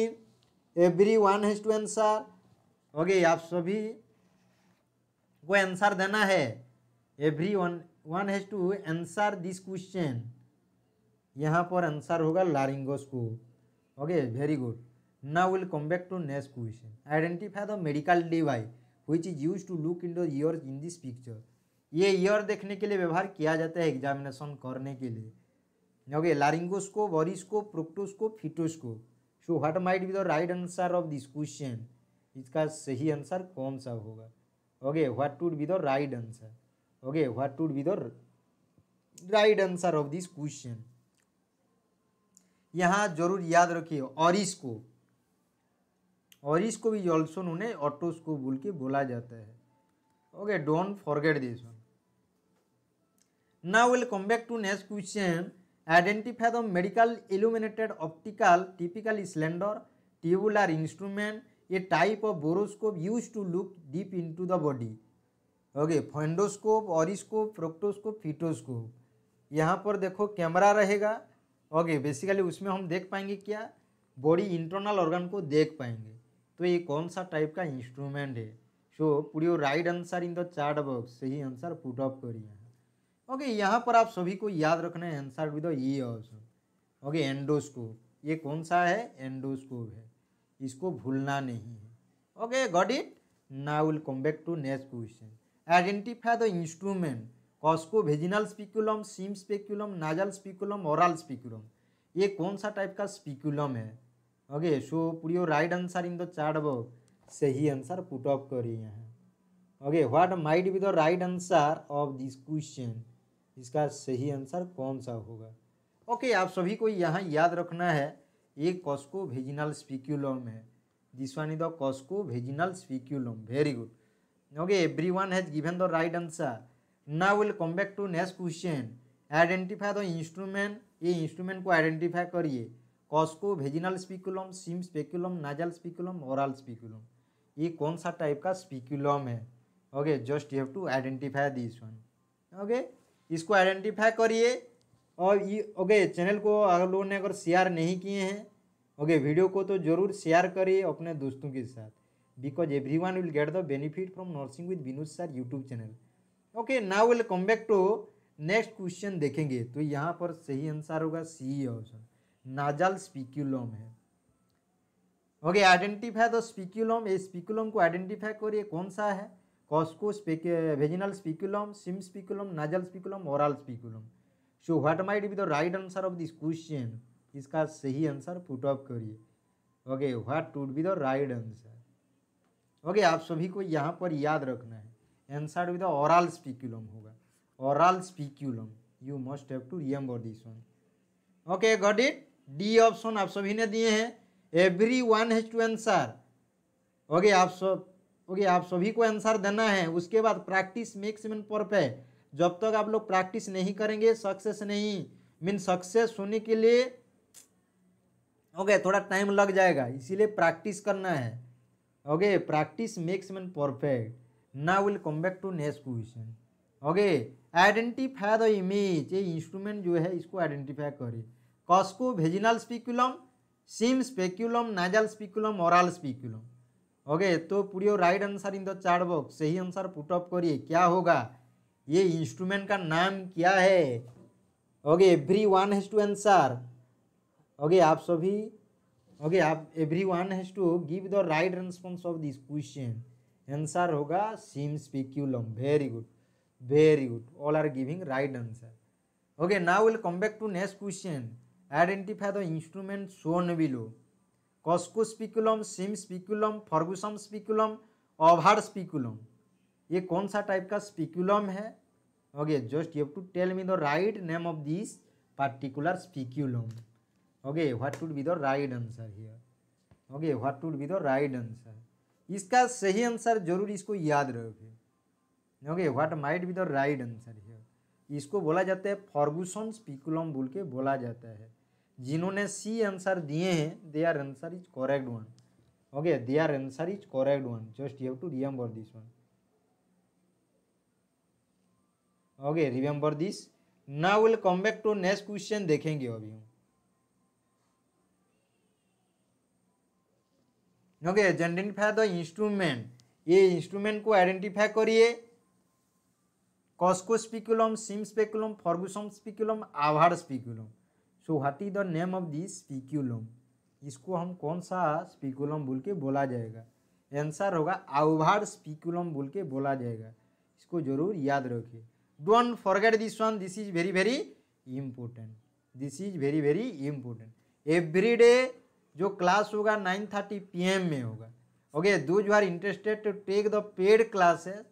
every one has to answer okay आप सभी को answer देना है every one one has to answer this question यहाँ पर आंसर होगा laryngoscope okay very good now will come back to next question identify the medical device which is used to look into ears in this picture ये ear देखने के लिए व्यवहार किया जाता है एग्जामिनेशन करने के लिए okay laryngoscope oriscope proctoscope fetoscope so what might be the right answer of this question इसका सही आंसर कौन सा होगा okay what would be the right answer okay what would be the right answer of this question यहाँ जरूर याद रखिए ऑरिस्कोप orris को भी ऑल्सो उन्हें ऑटोस्कोप बोल के बोला जाता है okay don't forget this one now will come back to next question identify the medical illuminated optical typical slender tubular instrument a type of borescope used to look deep into the body okay fundoscope auriscope proctoscope fetoscope यहाँ पर देखो camera रहेगा okay basically उसमें हम देख पाएंगे क्या body internal organ को देख पाएंगे तो ये कौन सा टाइप का इंस्ट्रूमेंट है सो so, पूरी right answer in the chart box सही आंसर पुट ऑफ करिए ओके यहाँ पर आप सभी को याद रखना है आंसर विद ये ऑप्शन ओके एंडोस्कोप ये कौन सा है एंडोस्कोप है इसको भूलना नहीं है okay got it now will come back to next question identify the instrument Cusco vaginal speculum Sims speculum nasal speculum oral speculum ये कौन सा टाइप का स्पिकुलम है ओके सो पूरी right answer in the chart box सही answer put up करिए यहाँ okay what might be the right answer of this question इसका सही आंसर कौन सा होगा ओके आप सभी को यहाँ याद रखना है ये कॉस्को भेजिनल स्पीक्यूलम है this one is the Cusco vaginal speculum very good okay every one has given the right answer now will come back to next question identify the instrument ये इंस्ट्रूमेंट को identify करिए Cusco vaginal speculum Sims speculum nasal speculum oral speculum ये कौन सा type का speculum है okay just you have to identify this one okay इसको identify करिए और ये ओके चैनल को अगर लोगों ने अगर शेयर नहीं किए हैं ओके वीडियो को तो ज़रूर शेयर करिए अपने दोस्तों के साथ because everyone will get the benefit from nursing with Vinod sir YouTube channel okay now will come back to next question देखेंगे तो यहाँ पर सही आंसर होगा सी ऑप्शन नाजल स्पीक्यूलम है ओके आइडेंटिफाई द स्पीक्यूलम ये स्पीक्यूलम को आइडेंटिफाई करिए कौन सा है Cusco speak, uh, vaginal speculum, sim speculum, nasal speculum, oral speculum. So what might be the right answer of this इसका सही आंसर पुट ऑफ करिए okay what would be the right answer okay आप सभी को यहाँ पर याद रखना है आंसर विद ओरल स्पीक्यूलम होगा oral speculum you must have to remember this one okay got it D option आप सभी ने दिए हैं every one has to answer okay आप सब ओके आप सभी को आंसर देना है उसके बाद प्रैक्टिस मेक्स मीन परफेक्ट जब तक आप लोग प्रैक्टिस नहीं करेंगे सक्सेस नहीं मीन सक्सेस होने के लिए ओके okay, थोड़ा टाइम लग जाएगा इसीलिए प्रैक्टिस करना है okay practice makes man perfect now will come back to next question okay identify the image ये इंस्ट्रूमेंट जो है इसको आइडेंटिफाई करे Cusco vaginal speculum Sims speculum nasal speculum oral speculum okay तो पूरी और right answer in the chart box सही answer put up करिए क्या होगा ये इंस्ट्रूमेंट का नाम क्या है okay every one has to answer okay आप सभी ओके आप every one has to give the right response of this question answer होगा Sims speculum very good very good all are giving right answer okay now will come back to next question identify the instrument shown below Cusco speculum Sims speculum Fergusson speculum Auvard speculum ये कौन सा type का speculum है okay just you have to tell me the right name of this particular speculum okay what would be the right answer here okay what would be the right answer इसका सही answer जरूर इसको याद रखिए okay what might be the right answer here इसको बोला जाता है फर्गुसन स्पीकुलम बोल के बोला जाता है जिन्होंने सी आंसर दिए हैं they are answer is correct one okay they are answer is correct one just you have to remember this one okay remember this now will come back to next question देखेंगे अभी हम okay identify the instrument ये instrument को identify करिए Cusco speculum Sims speculum Fergusson speculum Auvard speculum so what is the name of this speculum इसको हम कौन सा स्पीकुलम बोल के बोला जाएगा आंसर होगा आउभार स्पीकुलम बोल के बोला जाएगा इसको जरूर याद रखिए don't forget this one this is very very important this is very very important every day जो क्लास होगा नाइन थर्टी पी एम में होगा ओके दो जो are interested to take the paid classes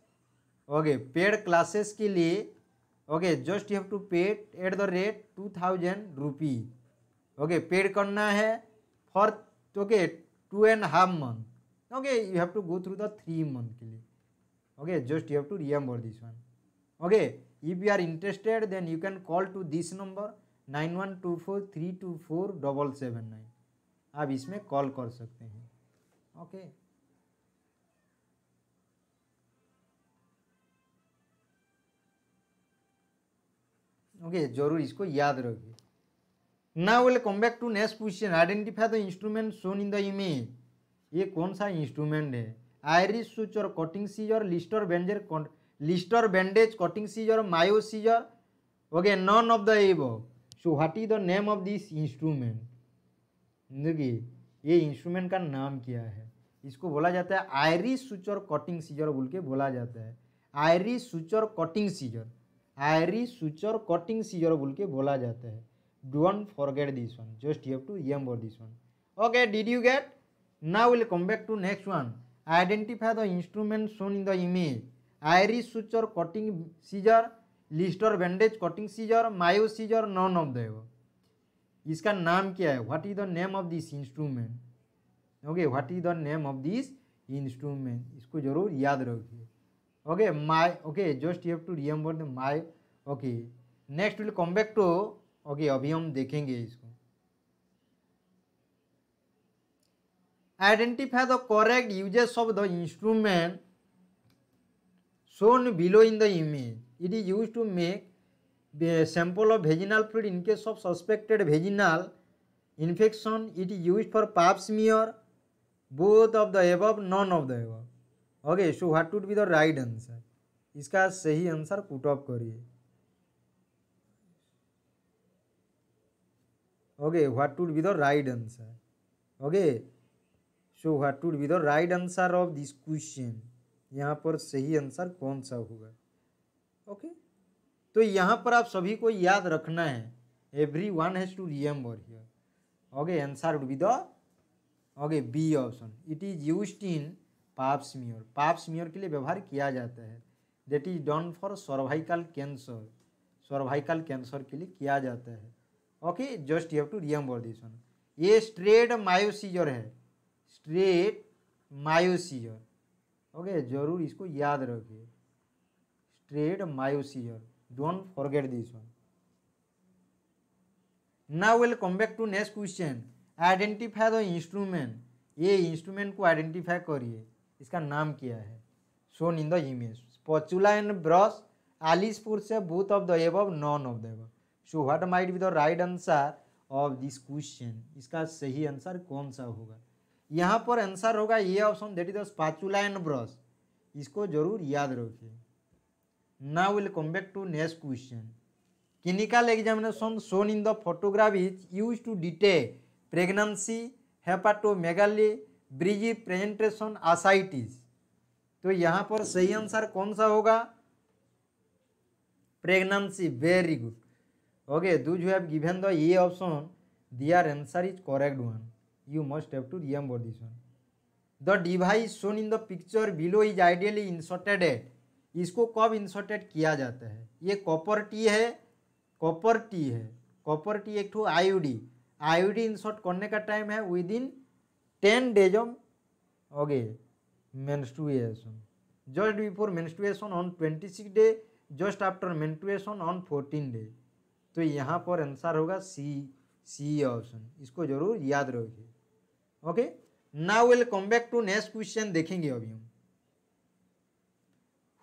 okay paid classes के लिए okay just you have to paid at the rate two thousand rupee okay paid करना है for okay two and half month okay you have to go through the three month के लिए okay just you have to remember this one okay if you are interested then you can call to this number nine one two four three two four double seven nine आप इसमें call कर सकते हैं okay okay. Okay जरूर इसको याद रखिए now will come back to next question identify the instrument shown in the image ये कौन सा इंस्ट्रूमेंट है आयरिश और cutting scissor Lister bandage Lister bandage cutting scissor Mayo scissor okay none of the above so what is the name of this instrument देखिए ये instrument का नाम क्या है इसको बोला जाता है आयरिश और कटिंग सीजर बोल के बोला जाता है आयरिश और cutting scissor iris suture cutting scissor बोल के बोला जाता है don't forget this one just you have to aim for this one okay did you get now will come back to next one identify the instrument shown in the image iris suture cutting scissor Lister bandage cutting scissor Mayo scissor none of the इसका नाम क्या है what is the name of this instrument okay what is the name of this instrument इसको जरूर याद रखिए okay Mayo okay just you have to remember the Mayo okay next will come back to okay अभी हम देखेंगे इसको identify the correct uses of the instrument shown below in the image it is use to make sample of vaginal fluid in case of suspected vaginal infection it is use for Pap smear both of the above non of the above okay so what would be the right answer इसका सही answer put of करिए okay what would be the right answer okay so what would be the right answer of this question यहाँ पर सही answer कौन सा होगा okay तो यहाँ पर आप सभी को याद रखना है every one has to remember here okay answer would be the okay B option it is use in Pap smear पाप स्मियोर के लिए व्यवहार किया जाता है that is done for cervical cancer cervical cancer के लिए किया जाता है okay just you have to remember this one ये स्ट्रेट मायोसीजर है स्ट्रेट मायोसीजर ओके जरूर इसको याद रखिए straight Mayo scissor don't forget this one now will come back to next question identify the instrument ये इंस्ट्रूमेंट को आइडेंटिफाई करिए इसका नाम किया है shown in the image spatula and brush आलिसपुर से booth of the above none of the above so what might be the right answer of this question इसका सही आंसर कौन सा होगा यहाँ पर आंसर होगा ये option that is the spatula and brush इसको जरूर याद रखिए ना will come back to next question clinical examination shown in the photograph is use to detect pregnancy hepatomegaly breech presentation ascites तो यहाँ पर सही आंसर कौन सा होगा pregnancy very good okay those you have given the A option their answer is correct one you must have to remember this one the device shown in the picture below is ideally inserted at इसको कब inserted किया जाता है ये copper T है copper T है copper T एक ठो आईओडी आईओडी इंसर्ट करने का टाइम है within ten days of ओगे menstruation just before menstruation on twenty six day just after menstruation on fourteen day तो यहाँ पर आंसर होगा सी सी ऑप्शन इसको जरूर याद रखिए okay now will come back to next question देखेंगे अभी हम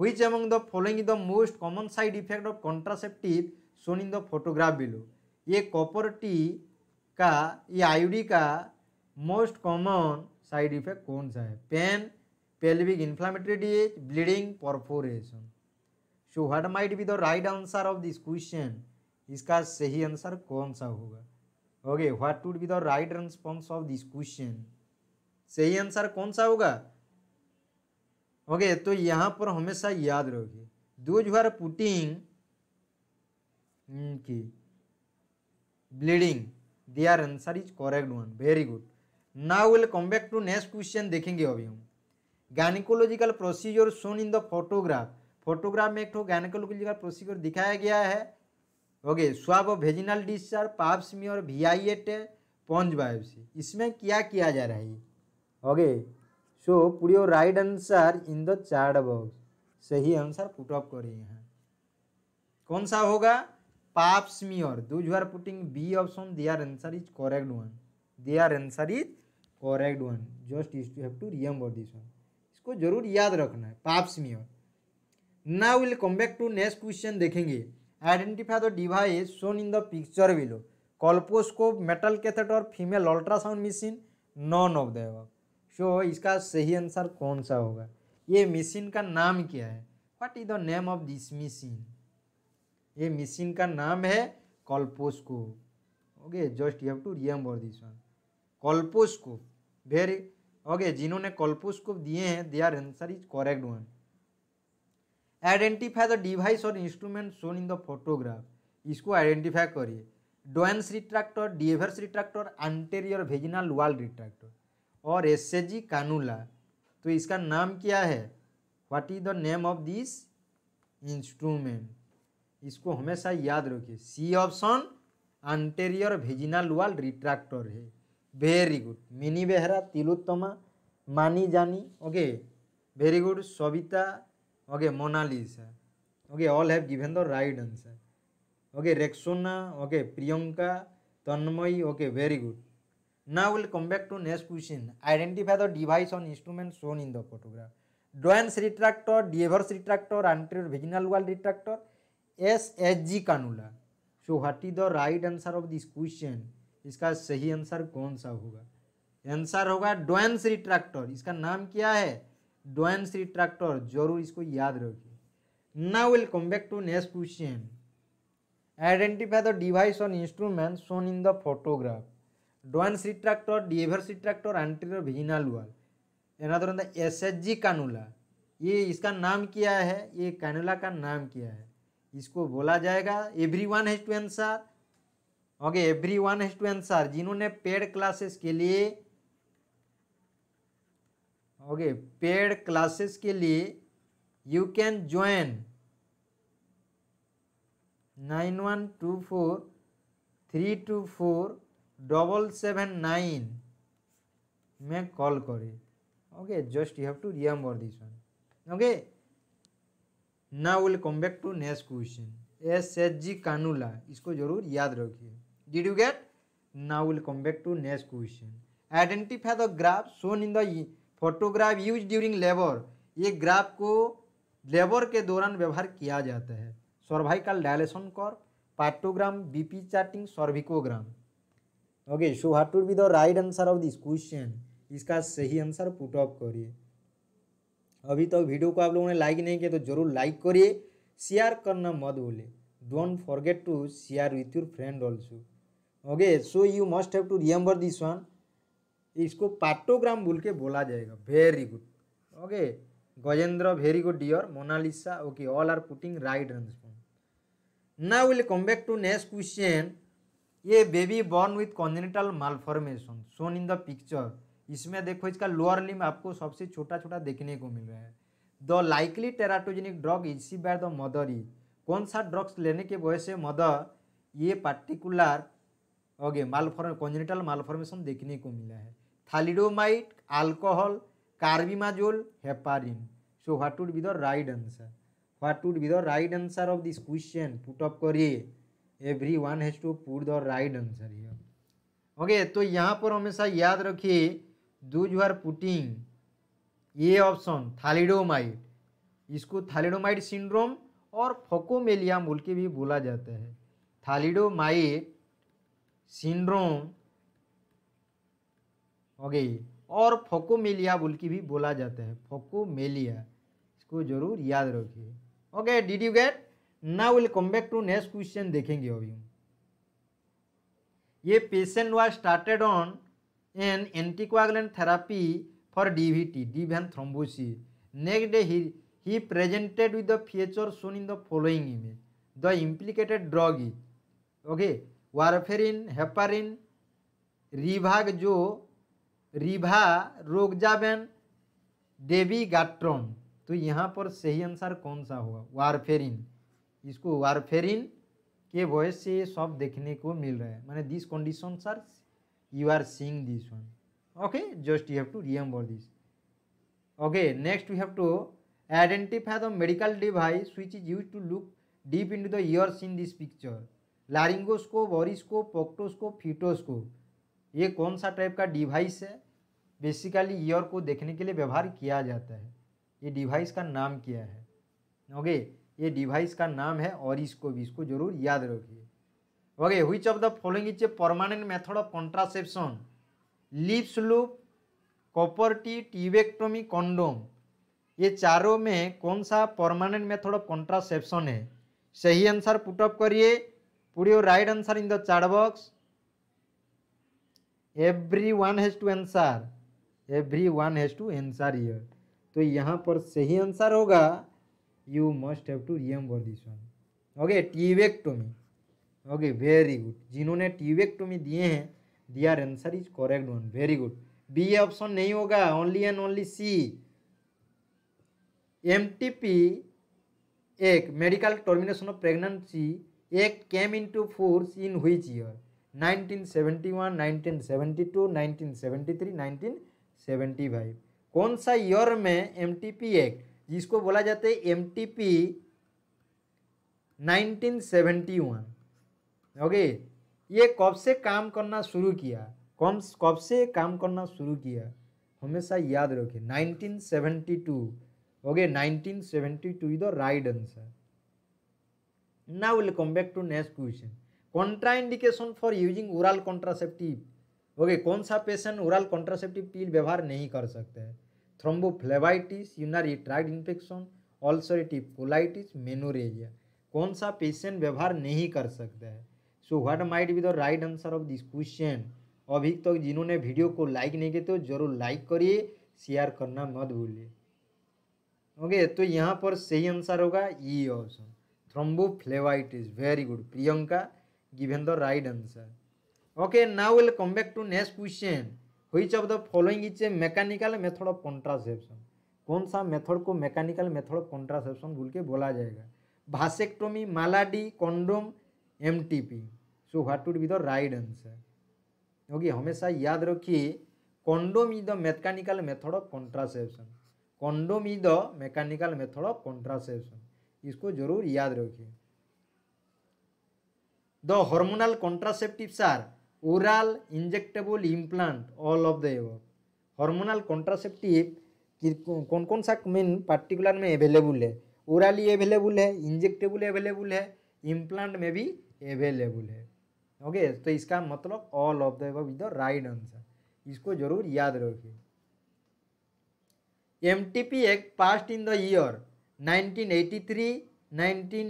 हुई among the following the most common side effect of contraceptive shown in the photograph below ये कॉपर टी का ये आईडी का मोस्ट कॉमन साइड इफेक्ट कौन सा है pain pelvic inflammatory disease bleeding perforation so what might be the right answer of this question इसका सही answer कौन सा होगा okay what would be the right response of this question सही answer कौन सा होगा ओके okay, तो यहाँ पर हमेशा याद रखिए those who are putting bleeding their answer is correct one very good now will come back to next question देखेंगे अभी हम gynaecological procedure shown in the photograph photograph में एक ठो गायनिकोलॉजिकल प्रोसीजर दिखाया गया है okay swab of vaginal discharge Pap smear और वी आई एट पॉन्ज बायोप्सी इसमें क्या किया जा रहा है okay so your right answer in the chart box सही आंसर पुट ऑफ करें यहाँ कौन सा होगा Pap Pap smear those are putting B option their answer is correct one their answer is correct one just is to have to remember this one इसको जरूर याद रखना है Pap smear now will come back to next question देखेंगे identify the device shown in the picture below colposcope metal catheter female ultrasound machine none of the so इसका सही answer कौन सा होगा ये मशीन का नाम क्या है what is the name of this machine ये मशीन का नाम है colposcope okay just you have to remember this one colposcope very okay जिन्होंने कॉल्पुस को दिए हैं they are answer is correct one identify the device और instrument shown in the photograph इसको identify करिए Doyen's retractor Deaver's retractor anterior vaginal wall retractor और S cannula तो इसका नाम क्या है what is the name of this instrument इसको हमेशा याद रखिए C option anterior vaginal wall retractor है ভেরি গুড মিনি বেহরা তিলোত্তমা মানি জানি okay very good Savita okay Monalisa okay all have given the right answer okay Rexona okay Priyanka Tanmayee okay very good Now we'll come back to next question. Identify the device or instrument shown in the photograph. Doyens retractor, Devers retractor, anterior vaginal wall retractor, SSG cannula. So what is the right answer of this question? इसका सही answer कौन सा होगा answer होगा Shri retractor इसका नाम क्या है श्री रिट्रैक्टर जरूर इसको याद रखिए ना will come back to next question identify the device और instrument shown in the photograph Doyen's retractor tractor retractor anterior wall एना another S H G cannula ये इसका नाम क्या है ये कैनूला का नाम क्या है इसको बोला जाएगा every one has to answer okay every one has to answer जिन्होंने पेड क्लासेस के लिए ओके पेड क्लासेस के लिए you can join nine one two four three two four double seven nine में कॉल करें okay just you have to remember this one okay now will come back to next question S H G cannula इसको ज़रूर याद रखिए Did you get? Now we'll come back to next question. Identify the graph shown in the photograph used during labor. ye graph ko labor ke dauran vyavhar kiya jata hai cervical dilation curve partogram bp charting cervicogram okay so what would be the right answer of this question इसका सही answer put of करिए अभी तक तो video को आप लोगों ने लाइक नहीं किया तो जरूर लाइक करिए शेयर करना मत बोले don't forget to share with your friend also okay so you must have to remember this one इसको पाटोग्राम बोल के बोला जाएगा very good okay Gajendra very good dear Monalisa okay all are putting right ना will come back to next question ये baby born with congenital malformation shown in the picture इसमें देखो इसका लोअर लिम आपको सबसे छोटा छोटा देखने को मिल रहा है the likely teratogenic drug see by the mother is कौन सा ड्रग्स लेने के वजह से मदर ये particular okay malform congenital malformation देखने को मिला है thalidomide alcohol carbimazole heparin so what would be the right answer what would be the right answer of this question put up करिए every one has to put the right answer here okay तो यहाँ पर हमेशा याद रखिए दो you are putting ये option thalidomide इसको थालिडोमाइट सिंड्रोम और फोकोमेलिया बोल के भी बोला जाता है थालिडोमाइट सिंड्रोम हो गई और फोकोमेलिया बोल के भी बोला जाता है फोकोमेलिया इसको जरूर याद रखिए okay did you get now will come back to next question देखेंगे अभी ये patient was started on an anticoagulant therapy for DVT deep and thrombosis next day he presented with the feature shown in the following image the implicated drug is okay okay warfarin heparin रिभाग जो रिभा रोग जाबेन देवी गाट्रोन तो यहाँ पर सही answer कौन सा होगा वारफेरिन इसको वारफेरिन के वॉयस से सब देखने को मिल रहा है मैंने this condition sir you are seeing this one okay just you have to remember this okay next we have to identify the medical device which is use to look deep into the ears in this picture laryngoscope auriscope proctoscope fetoscope ये कौन सा type का device है basically year को देखने के लिए व्यवहार किया जाता है ये डिवाइस का नाम क्या है ओके ये डिवाइस का नाम है और इसको भी इसको जरूर याद रखिए okay which of the following is a permanent method of contraception Lippes loop copper T tubectomy condom ये चारों में कौन सा परमानेंट मेथड ऑफ कॉन्ट्रासेप्शन है सही आंसर पुटअप करिए put your right answer in the chat box everyone has to answer everyone has to answer here तो यहाँ पर सही आंसर होगा you must have to remember this one okay tubectomy okay very good जिन्होंने tubectomy दिए हैं their answer is correct one very good B option नहीं होगा only and only C M T P एक medical termination of pregnancy seventy one nineteen seventy two nineteen seventy 1971, 1972, 1973, 1975. कौन सा year में M act जिसको बोला जाता है एम टी पी ओके ये कब से काम करना शुरू किया कम कब से काम करना शुरू किया हमेशा याद रखें 1972 okay 1972 is the right answer now we'll come back to next question contraindication for using oral contraceptive okay कौन सा पेशेंट ओरल कॉन्ट्रासेप्टिव पिल व्यवहार नहीं कर सकते हैं thrombophlebitis urinary tract infection ulcerative colitis menorrhagia कौन सा पेशेंट व्यवहार नहीं कर सकता है so what might be the right answer of this question अभी तक तो जिन्होंने वीडियो को लाइक नहीं किया तो जरूर लाइक करिए शेयर करना मत भूलिए ओके तो यहाँ पर सही आंसर होगा E e option thrombophlebitis is very good Priyanka given the right answer okay now will come back to next question which of the following is a mechanical method of contraception कौन सा method को मेकानिकाल method of contraception बोल के बोला जाएगा vasectomy Mala D condom M T P so what would be the right answer okay हमेशा याद रखिए condom is the mechanical method of contraception condom is the mechanical method of contraception इसको जरूर याद रखिए the hormonal contraceptives are oral injectable implant all of the above hormonal contraceptive कौन कौन सा मेन पार्टिकुलर में अवेलेबल है ओरली अवेलेबल है इंजेक्टेबल अवेलेबल है इम्प्लांट में भी अवेलेबल है ओके okay, तो इसका मतलब all of the is the right answer इसको जरूर याद रखिए M T P act passed in the year 1983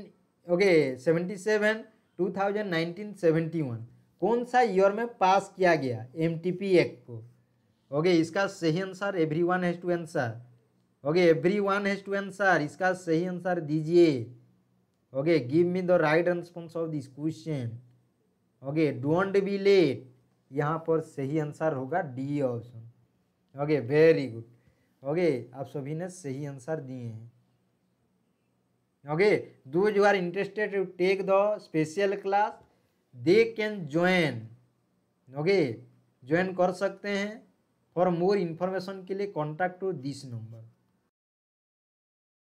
okay seventy seven two कौन सा ईयर में पास किया गया पी एक्ट को ओके इसका सही answer every one has to answer okay every one has to answer इसका सही आंसर दीजिए okay give me the right response of this question okay don't be late यहाँ पर सही आंसर होगा D option okay very good okay आप सभी ने सही आंसर दिए हैं okay those you are interested to take the special class they can join okay ज्वाइन कर सकते हैं फॉर मोर इन्फॉर्मेशन के लिए कॉन्टैक्ट टू दिस नंबर